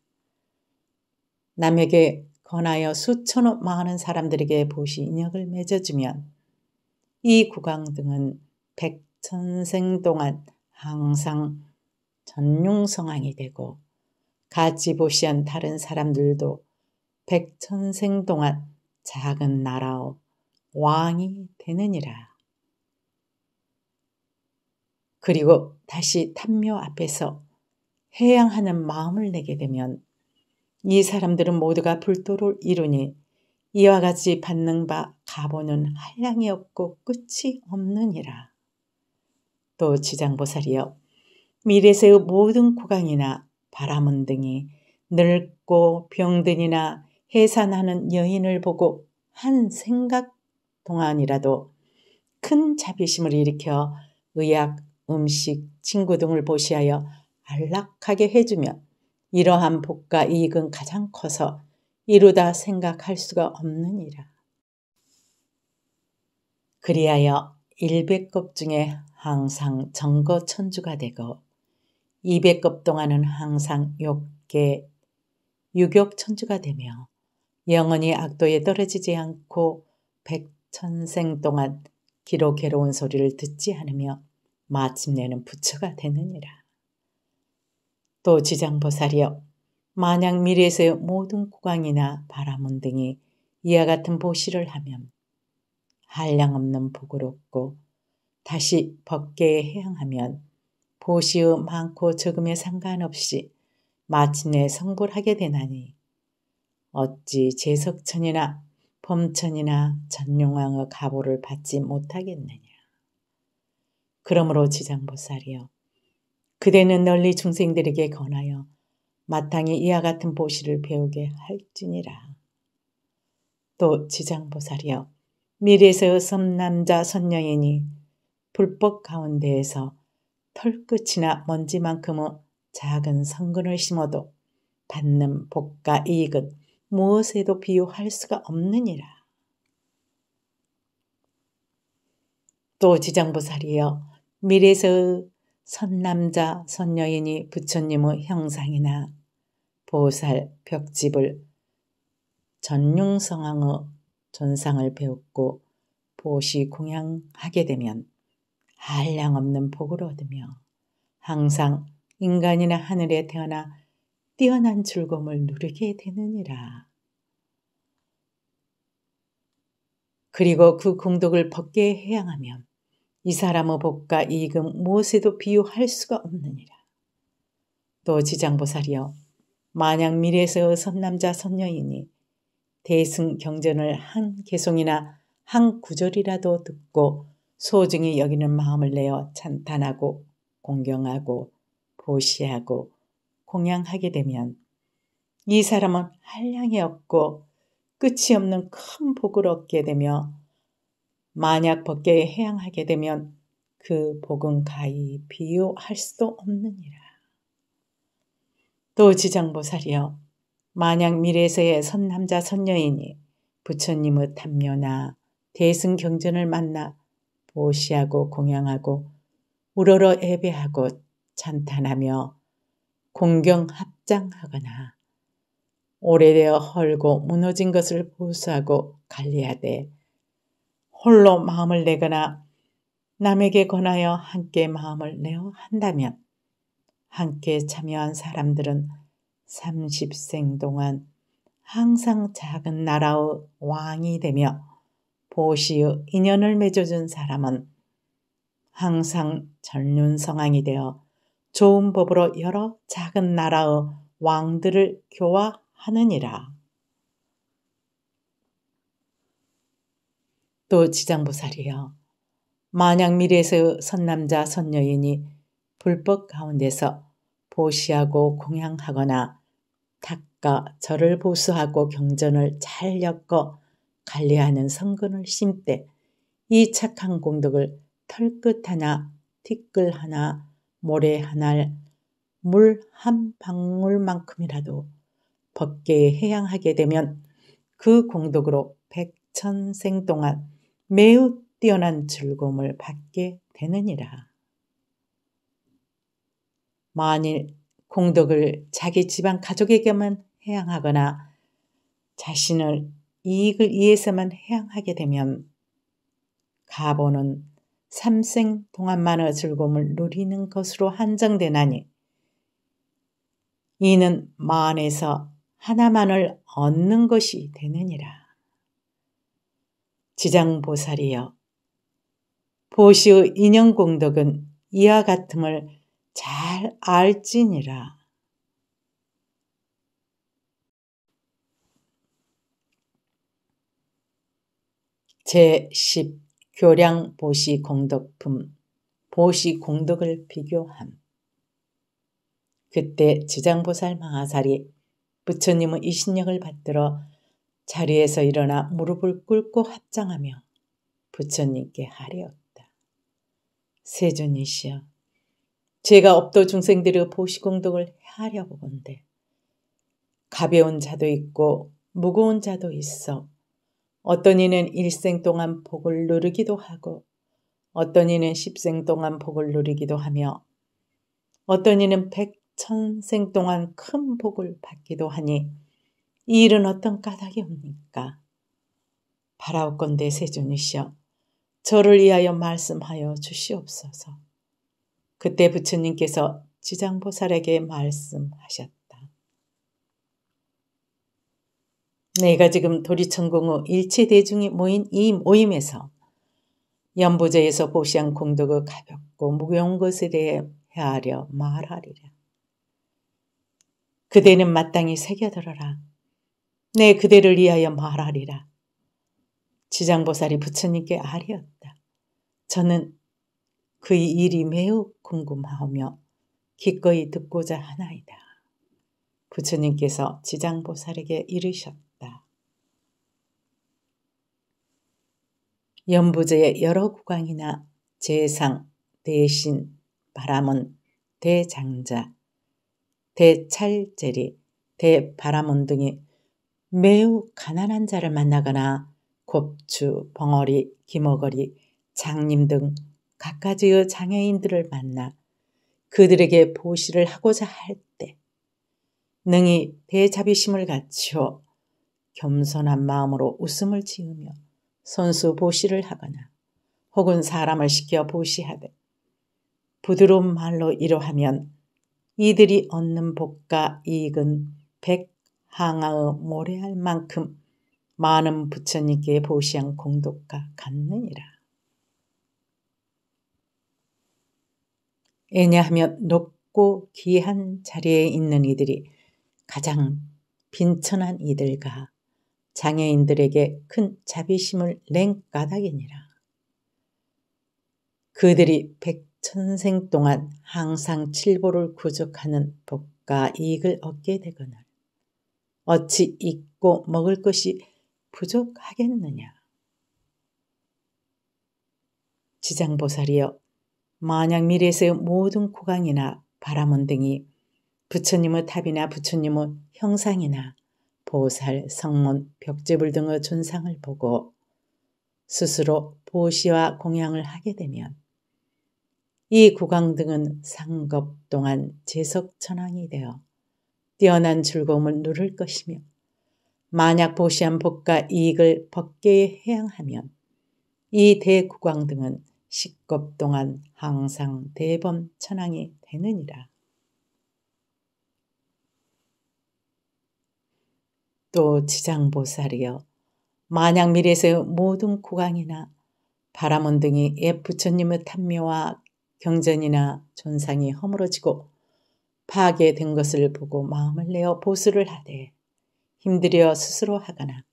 남에게 권하여 수천 억 많은 사람들에게 보시 인력을 맺어주면 이 국왕 등은 백천생 동안 항상 전용성황이 되고 같이 보시한 다른 사람들도 백천생 동안 작은 나라오 왕이 되느니라. 그리고 다시 탐묘 앞에서 해양하는 마음을 내게 되면 이 사람들은 모두가 불도를 이루니 이와 같이 받는 바 가보는 한량이 없고 끝이 없느니라. 또 지장보살이여 미래세의 모든 구강이나 바람은 등이 늙고 병든이나 해산하는 여인을 보고 한 생각 동안이라도 큰 자비심을 일으켜 의약, 음식, 친구 등을 보시하여 안락하게 해주며 이러한 복과 이익은 가장 커서 이루다 생각할 수가 없느니라. 그리하여 일백 급 중에 항상 정거 천주가 되고 200급 동안은 항상 욕계, 유격천주가 되며 영원히 악도에 떨어지지 않고 백천생 동안 기로 괴로운 소리를 듣지 않으며 마침내는 부처가 되느니라. 또 지장보살이여 만약 미래에서의 모든 구강이나 바람운 등이 이와 같은 보시를 하면 한량없는 복을 얻고 다시 법계에 해양하면 보시오 많고 적음에 상관없이 마침내 성불하게 되나니 어찌 제석천이나 범천이나 전용왕의 가보를 받지 못하겠느냐. 그러므로 지장보살이여 그대는 널리 중생들에게 권하여 마땅히 이와 같은 보시를 배우게 할지니라. 또 지장보살이여 미래에서 섬남자 선녀이니 불법 가운데에서 털끝이나 먼지만큼은 작은 성근을 심어도 받는 복과 이익은 무엇에도 비유할 수가 없느니라. 또 지장보살이여 미래에서 선남자 선녀인이 부처님의 형상이나 보살 벽집을 전용성황의 전상을 배웠고 보시 공양하게 되면 한량없는 복을 얻으며 항상 인간이나 하늘에 태어나 뛰어난 즐거움을 누리게 되느니라. 그리고 그 공덕을 벗게 해양하면 이 사람의 복과 이익은 무엇에도 비유할 수가 없느니라. 또 지장보살이여 만약 미래에서의 선남자 선녀이니 대승 경전을 한 개송이나 한 구절이라도 듣고 소중히 여기는 마음을 내어 찬탄하고 공경하고 보시하고 공양하게 되면 이 사람은 한량이 없고 끝이 없는 큰 복을 얻게 되며 만약 법계에 해양하게 되면 그 복은 가히 비유할 수 없느니라. 또 지장보살이여 만약 미래에서의 선남자 선녀이니 부처님의 탐녀나 대승경전을 만나 보시하고 공양하고 우러러 예배하고 찬탄하며 공경 합장하거나 오래되어 헐고 무너진 것을 보수하고 관리하되 홀로 마음을 내거나 남에게 권하여 함께 마음을 내어 한다면 함께 참여한 사람들은 30생 동안 항상 작은 나라의 왕이 되며 보시의 인연을 맺어준 사람은 항상 전륜성왕이 되어 좋은 법으로 여러 작은 나라의 왕들을 교화하느니라. 또 지장보살이여 만약 미래에서 선남자 선녀인이 불법 가운데서 보시하고 공양하거나 닦아 절을 보수하고 경전을 잘 엮어 관리하는 성근을 심되 이 착한 공덕을 털끝 하나, 티끌 하나, 모래 하나, 물 한 방울만큼이라도 법계에 해양하게 되면 그 공덕으로 백천생 동안 매우 뛰어난 즐거움을 받게 되느니라. 만일 공덕을 자기 집안 가족에게만 해양하거나 자신을 이익을 위해서만 해양하게 되면 가보는 삼생 동안만의 즐거움을 누리는 것으로 한정되나니 이는 만에서 하나만을 얻는 것이 되느니라. 지장보살이여 보시의 인연공덕은 이와 같음을 잘 알지니라. 제10 교량 보시 공덕품 보시 공덕을 비교함 그때 지장보살 망하살이 부처님은 이신력을 받들어 자리에서 일어나 무릎을 꿇고 합장하며 부처님께 하려었다 세존이시여 제가 업도 중생들의 보시공덕을 하려 고건데 가벼운 자도 있고 무거운 자도 있어 어떤 이는 일생 동안 복을 누르기도 하고 어떤 이는 십생 동안 복을 누리기도 하며 어떤 이는 백천생 동안 큰 복을 받기도 하니 이 일은 어떤 까닭이 옵니까? 바라옵건대 세존이시여 저를 위하여 말씀하여 주시옵소서. 그때 부처님께서 지장보살에게 말씀하셨다. 내가 지금 도리천공후 일체대중이 모인 이 모임에서 연보자에서 보시한 공덕의 가볍고 무거운 것에 대해 헤아려 말하리라. 그대는 마땅히 새겨들어라. 내 그대를 위하여 말하리라. 지장보살이 부처님께 아뢰었다. 저는 그의 일이 매우 궁금하며 기꺼이 듣고자 하나이다. 부처님께서 지장보살에게 이르셨다. 연부제의 여러 구간이나 재상, 대신, 바라문, 대장자, 대찰제리, 대바라문 등이 매우 가난한 자를 만나거나 곱추, 벙어리, 기머거리, 장님 등 각가지의 장애인들을 만나 그들에게 보시를 하고자 할 때 능히 대자비심을 갖추어 겸손한 마음으로 웃음을 지으며 선수 보시를 하거나 혹은 사람을 시켜 보시하되 부드러운 말로 이러하면 이들이 얻는 복과 이익은 백 항아의 모래할 만큼 많은 부처님께 보시한 공덕과 같느니라. 왜냐하면 높고 귀한 자리에 있는 이들이 가장 빈천한 이들과 장애인들에게 큰 자비심을 낸 까닭이니라. 그들이 백천생 동안 항상 칠보를 구족하는 복과 이익을 얻게 되거늘 어찌 입고 먹을 것이 부족하겠느냐. 지장보살이여 만약 미래에서의 모든 고강이나 바라원 등이 부처님의 탑이나 부처님의 형상이나 보살, 성문, 벽제불 등의 존상을 보고 스스로 보시와 공양을 하게 되면 이 국왕 등은 상급 동안 재석천왕이 되어 뛰어난 즐거움을 누릴 것이며 만약 보시한 복과 이익을 법계에 해양하면 이 대국왕 등은 식겁 동안 항상 대범천왕이 되느니라. 또 지장보살이여 만약 미래에서 모든 국왕이나 바람원 등이 옛 부처님의 탐묘와 경전이나 존상이 허물어지고 파괴된 것을 보고 마음을 내어 보수를 하되 힘들여 스스로 하거나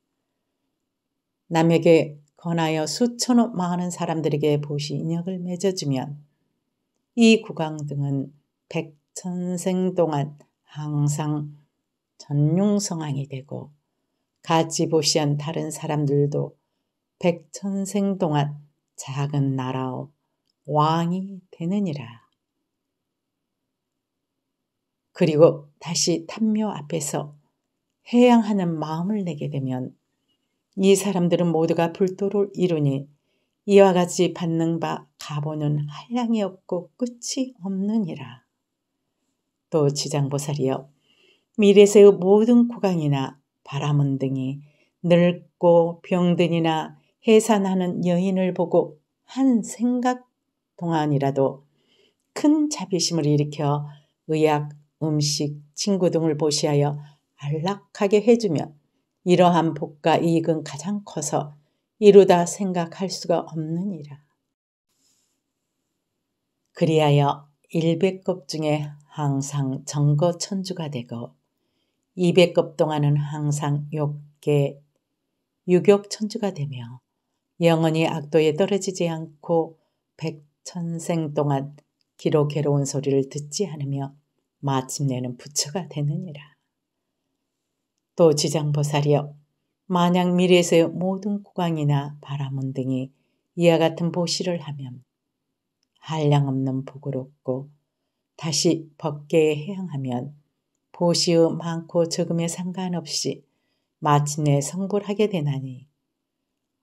남에게 권하여 수천억 많은 사람들에게 보시 인역을 맺어주면 이 국왕 등은 백천생 동안 항상 전용성황이 되고 가지보시한 다른 사람들도 백천생 동안 작은 나라오 왕이 되느니라. 그리고 다시 탐묘 앞에서 해양하는 마음을 내게 되면 이 사람들은 모두가 불도를 이루니 이와 같이 받는 바 가보는 한량이 없고 끝이 없느니라. 또 지장보살이여 미래세의 모든 구강이나 바람은등이 늙고 병든이나 해산하는 여인을 보고 한 생각 동안이라도 큰 자비심을 일으켜 의약, 음식, 친구 등을 보시하여 안락하게 해주며 이러한 복과 이익은 가장 커서 이루다 생각할 수가 없느니라. 그리하여 일백급 중에 항상 정거 천주가 되고 200급 동안은 항상 욕계 유격천주가 되며 영원히 악도에 떨어지지 않고 백천생 동안 기로 괴로운 소리를 듣지 않으며 마침내는 부처가 되느니라. 또 지장보살이여 만약 미래에서의 모든 구강이나 바라문 등이 이와 같은 보시를 하면 한량없는 복을 얻고 다시 법계에 해양하면 보시의 많고 적음에 상관없이 마침내 성불하게 되나니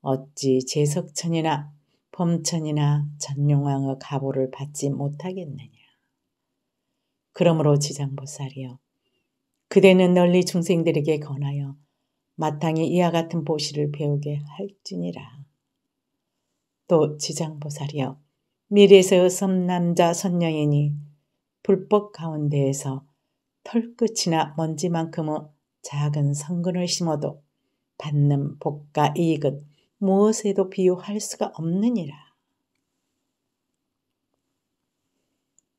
어찌 제석천이나 범천이나 전용왕의 가보를 받지 못하겠느냐. 그러므로 지장보살이여 그대는 널리 중생들에게 권하여 마땅히 이와 같은 보시를 배우게 할지니라. 또 지장보살이여 미래에서 의 섬남자 선녀이니 불법 가운데에서 털끝이나 먼지만큼의 작은 성근을 심어도 받는 복과 이익은 무엇에도 비유할 수가 없느니라.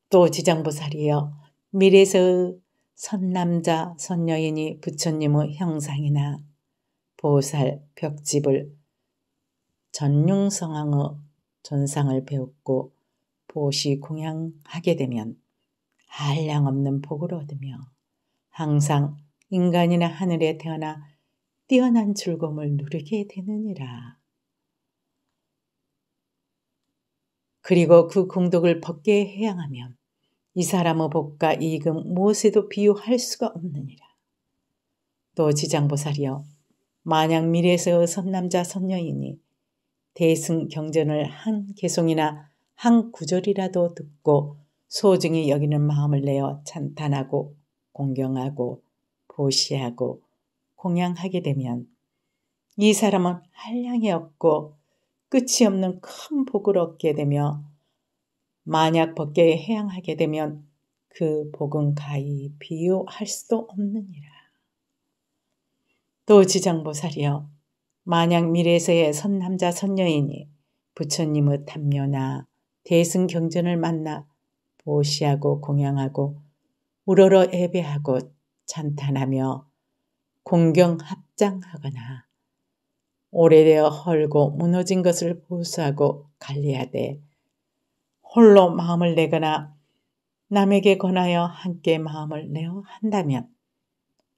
또 지장보살이여 미래서의 선남자 선여인이 부처님의 형상이나 보살 벽집을 전용성황의 전상을 배웠고 보시 공양하게 되면 알량없는 복을 얻으며 항상 인간이나 하늘에 태어나 뛰어난 즐거움을 누리게 되느니라. 그리고 그 공덕을 벗게 해양하면 이 사람의 복과 이익은 무엇에도 비유할 수가 없느니라. 또 지장보살이여 만약 미래에서 선남자 선녀이니 대승 경전을 한 개송이나 한 구절이라도 듣고 소중히 여기는 마음을 내어 찬탄하고 공경하고 보시하고 공양하게 되면 이 사람은 한량이 없고 끝이 없는 큰 복을 얻게 되며 만약 법계에 해양하게 되면 그 복은 가히 비유할 수 없느니라. 또 지장보살이여 만약 미래세의 선남자 선녀이니 부처님의 탐녀나 대승경전을 만나 보시하고 공양하고 우러러 예배하고 찬탄하며 공경 합장하거나 오래되어 헐고 무너진 것을 보수하고 관리하되 홀로 마음을 내거나 남에게 권하여 함께 마음을 내어 한다면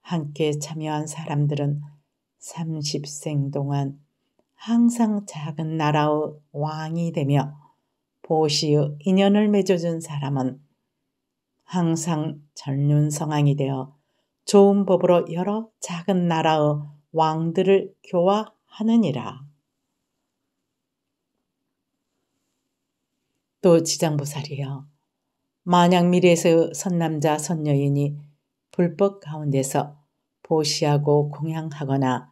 함께 참여한 사람들은 30생 동안 항상 작은 나라의 왕이 되며 보시의 인연을 맺어준 사람은 항상 전륜성왕이 되어 좋은 법으로 여러 작은 나라의 왕들을 교화하느니라. 또 지장보살이여 만약 미래에서 선남자 선녀인이 불법 가운데서 보시하고 공양하거나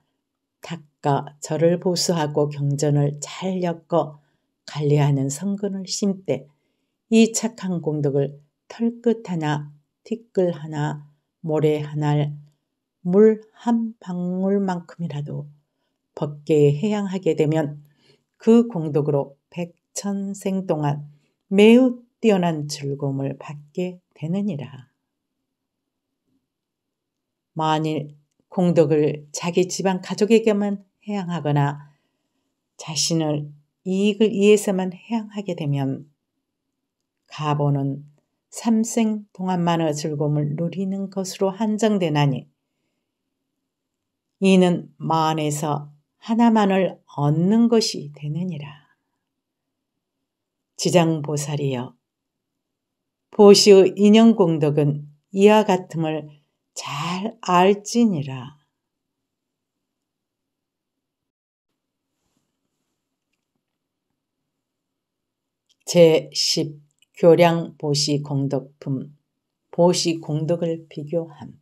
닦아 절을 보수하고 경전을 잘 엮어 관리하는 성근을 심되 이 착한 공덕을 털끝 하나, 티끌 하나, 모래 하나, 물 한 방울만큼이라도 법계에 해양하게 되면 그 공덕으로 백천생 동안 매우 뛰어난 즐거움을 받게 되느니라. 만일 공덕을 자기 집안 가족에게만 해양하거나 자신을 이익을 위해서만 해양하게 되면 가보는 삼생 동안만의 즐거움을 누리는 것으로 한정되나니 이는 만에서 하나만을 얻는 것이 되느니라. 지장보살이여 보시의 인연공덕은 이와 같음을 잘 알지니라. 제10 교량 보시 공덕품 보시 공덕을 비교함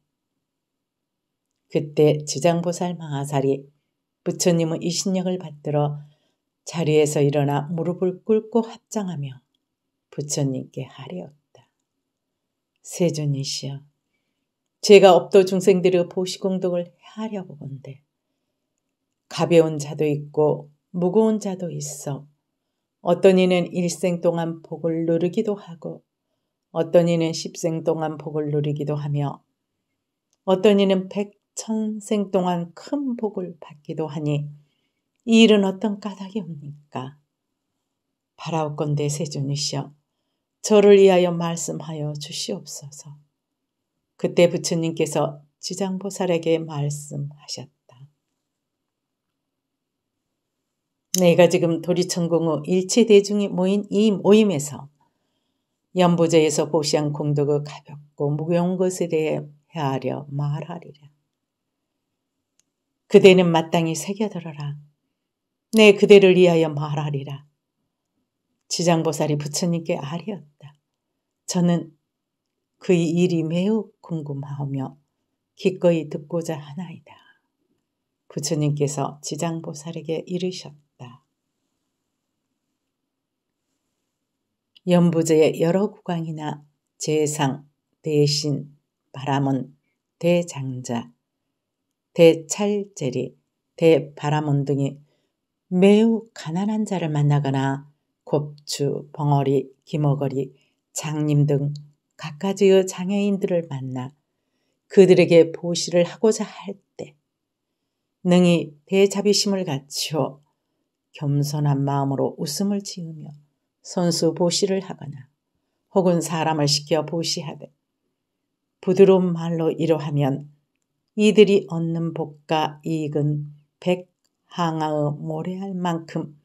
그때 지장보살 망하살이 부처님의 이신력을 받들어 자리에서 일어나 무릎을 꿇고 합장하며 부처님께 하려었다 세존이시여 제가 업도 중생들의 보시공덕을 하려고 본데 가벼운 자도 있고 무거운 자도 있어 어떤 이는 일생 동안 복을 누르기도 하고 어떤 이는 십생 동안 복을 누리기도 하며 어떤 이는 백천생 동안 큰 복을 받기도 하니 이 일은 어떤 까닭이 옵니까? 바라옵건대 세존이시여 저를 위하여 말씀하여 주시옵소서. 그때 부처님께서 지장보살에게 말씀하셨다. 내가 지금 도리천공후 일체대중이 모인 이 모임에서 연보자에서 보시한 공덕을 가볍고 무거운 것에 대해 헤아려 말하리라. 그대는 마땅히 새겨들어라. 내 그대를 위하여 말하리라. 지장보살이 부처님께 아뢰었다. 저는 그의 일이 매우 궁금하며 기꺼이 듣고자 하나이다. 부처님께서 지장보살에게 이르셨다. 연부제의 여러 구강이나 재상, 대신, 바라문, 대장자, 대찰제리, 대바라문 등이 매우 가난한 자를 만나거나 곱추, 벙어리, 기머거리, 장님 등 각가지의 장애인들을 만나 그들에게 보시를 하고자 할 때 능히 대자비심을 갖추어 겸손한 마음으로 웃음을 지으며 선수 보시를 하거나 혹은 사람을 시켜 보시하되 부드러운 말로 이러하면 이들이 얻는 복과 이익은 백항아의 모래할 만큼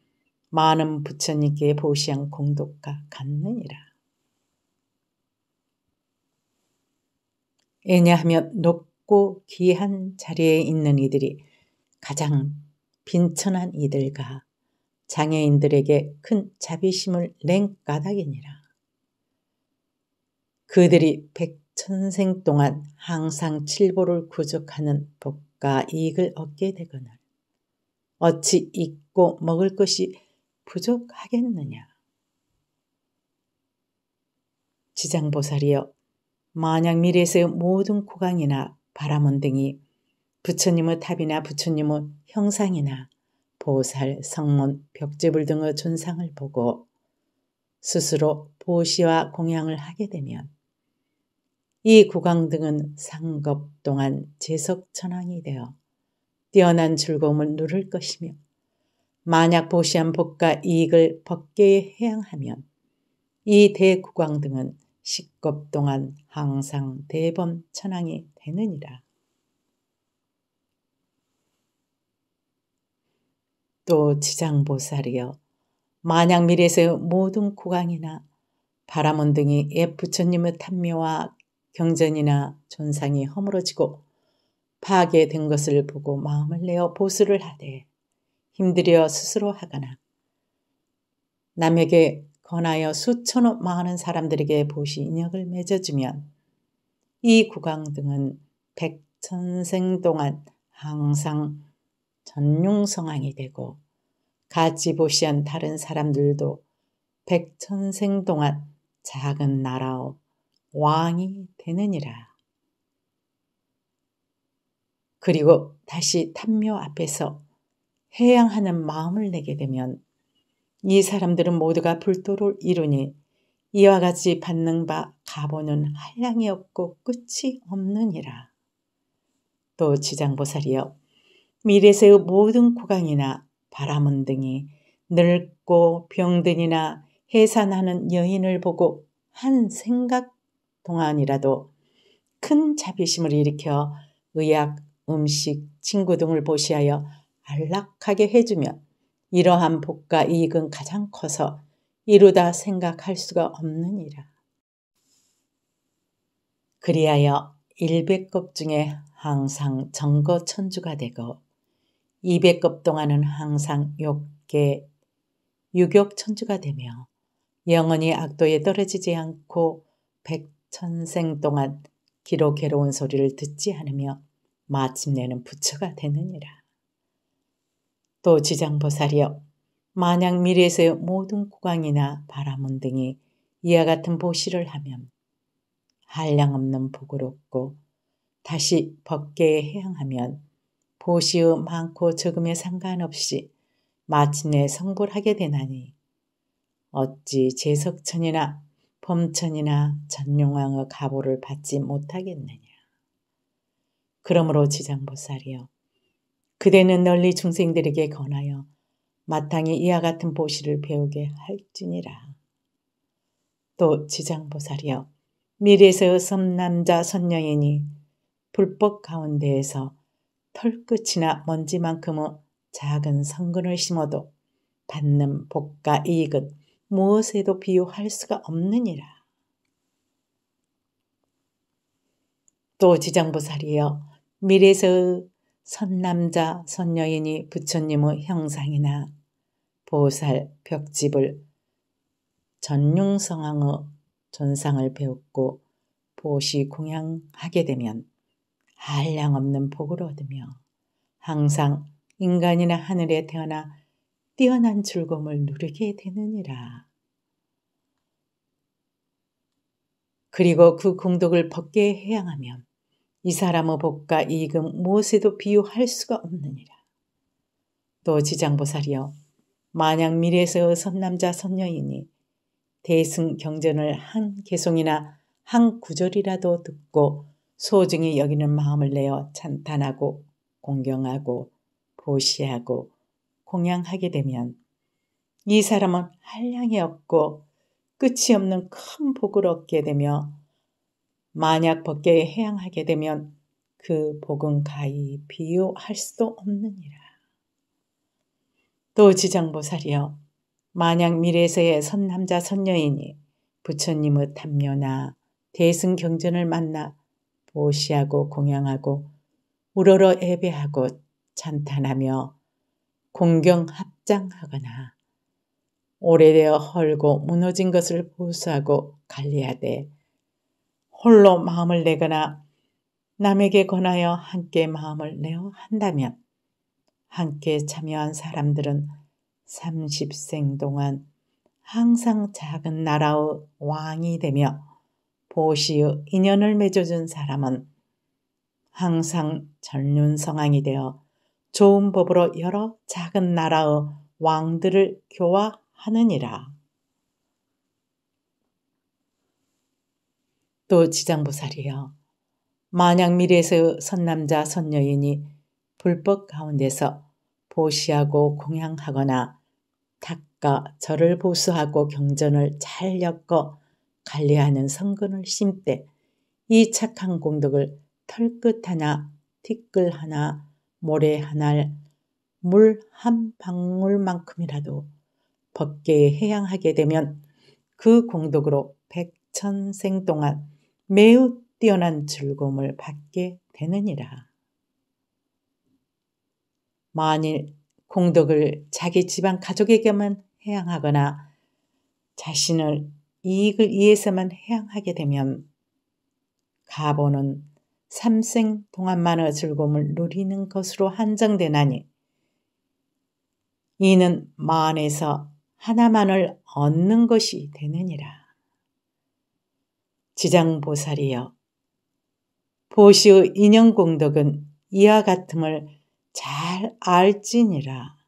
많은 부처님께 보시한 공덕과 같느니라. 왜냐하면 높고 귀한 자리에 있는 이들이 가장 빈천한 이들과 장애인들에게 큰 자비심을 낸 까닭이니라. 그들이 백천생 동안 항상 칠보를 구족하는 복과 이익을 얻게 되거늘 어찌 입고 먹을 것이 부족하겠느냐. 지장보살이여 만약 미래에서의 모든 고강이나 바라원 등이 부처님의 탑이나 부처님의 형상이나 보살, 성문, 벽제불 등의 존상을 보고 스스로 보시와 공양을 하게 되면 이 국왕 등은 상급 동안 재석천왕이 되어 뛰어난 즐거움을 누릴 것이며 만약 보시한 복과 이익을 법계에 해양하면 이대국왕 등은 식겁 동안 항상 대범천왕이 되느니라. 또 지장보살이여 만양미래에서 모든 고강이나 바람원 등이 옛 부처님의 탐묘와 경전이나 존상이 허물어지고 파괴된 것을 보고 마음을 내어 보수를 하되 힘들여 스스로 하거나 남에게 권하여 수천 많은 사람들에게 보시 인력을 맺어주면 이 구강 등은 백천생 동안 항상 전용성황이 되고 같이 보시한 다른 사람들도 백천생 동안 작은 나라오 왕이 되느니라. 그리고 다시 탐묘 앞에서 해양하는 마음을 내게 되면 이 사람들은 모두가 불도를 이루니 이와 같이 받는 바 가보는 한량이 없고 끝이 없느니라. 또 지장보살이여 미래세의 모든 구강이나 바람은 등이 늙고 병든이나 해산하는 여인을 보고 한 생각 동안이라도 큰 자비심을 일으켜 의약, 음식, 친구 등을 보시하여 안락하게 해주면 이러한 복과 이익은 가장 커서 이루다 생각할 수가 없느니라. 그리하여 일백 급 중에 항상 정거 천주가 되고 200급 동안은 항상 욕계 유격 천주가 되며 영원히 악도에 떨어지지 않고 백천생 동안 기로 괴로운 소리를 듣지 않으며 마침내는 부처가 되느니라. 또 지장보살이여 만약 미래에서의 모든 구강이나 바라문 등이 이와 같은 보시를 하면 한량없는 복을 얻고 다시 법계에 해양하면 보시의 많고 적음에 상관없이 마침내 성불하게 되나니 어찌 제석천이나 범천이나 전용왕의 가보를 받지 못하겠느냐. 그러므로 지장보살이여 그대는 널리 중생들에게 권하여 마땅히 이와 같은 보시를 배우게 할지니라. 또 지장보살이여 미래에서 섬남자 선녀이니 불법 가운데에서 털끝이나 먼지만큼은 작은 성근을 심어도 받는 복과 이익은 무엇에도 비유할 수가 없느니라. 또 지장보살이여 미래서의 에 선남자 선녀인이 부처님의 형상이나 보살 벽집을 전용성황의 전상을 배웠고 보시 공양하게 되면 한량없는 복을 얻으며 항상 인간이나 하늘에 태어나 뛰어난 즐거움을 누리게 되느니라. 그리고 그 공덕을 벗게 해양하면 이 사람의 복과 이익은 무엇에도 비유할 수가 없느니라. 또 지장보살이여 만약 미래에서의 선남자 선녀이니 대승 경전을 한 개송이나 한 구절이라도 듣고 소중히 여기는 마음을 내어 찬탄하고 공경하고 보시하고 공양하게 되면 이 사람은 한량이 없고 끝이 없는 큰 복을 얻게 되며 만약 법계에 해양하게 되면 그 복은 가히 비유할 수도 없느니라. 또 지장보살이여 만약 미래서의 선남자 선녀이니 부처님의 탐묘나 대승경전을 만나 도시하고 공양하고 우러러 예배하고 찬탄하며 공경 합장하거나 오래되어 헐고 무너진 것을 보수하고 관리하되 홀로 마음을 내거나 남에게 권하여 함께 마음을 내어 한다면 함께 참여한 사람들은 30생 동안 항상 작은 나라의 왕이 되며 보시의 인연을 맺어준 사람은 항상 전륜성왕이 되어 좋은 법으로 여러 작은 나라의 왕들을 교화하느니라. 또 지장보살이여 만약 미래에서 선남자 선녀인이 불법 가운데서 보시하고 공양하거나 닦아 절을 보수하고 경전을 잘 엮어 관리하는 성근을 심되 이 착한 공덕을 털끝 하나, 티끌 하나, 모래 하나, 물 한 방울만큼이라도 법계에 해양하게 되면 그 공덕으로 백천생 동안 매우 뛰어난 즐거움을 받게 되느니라. 만일 공덕을 자기 집안 가족에게만 해양하거나 자신을 이익을 위해서만 해양하게 되면 가보는 삼생 동안만의 즐거움을 누리는 것으로 한정되나니 이는 만에서 하나만을 얻는 것이 되느니라. 지장보살이여 보시의 인연공덕은 이와 같음을 잘 알지니라.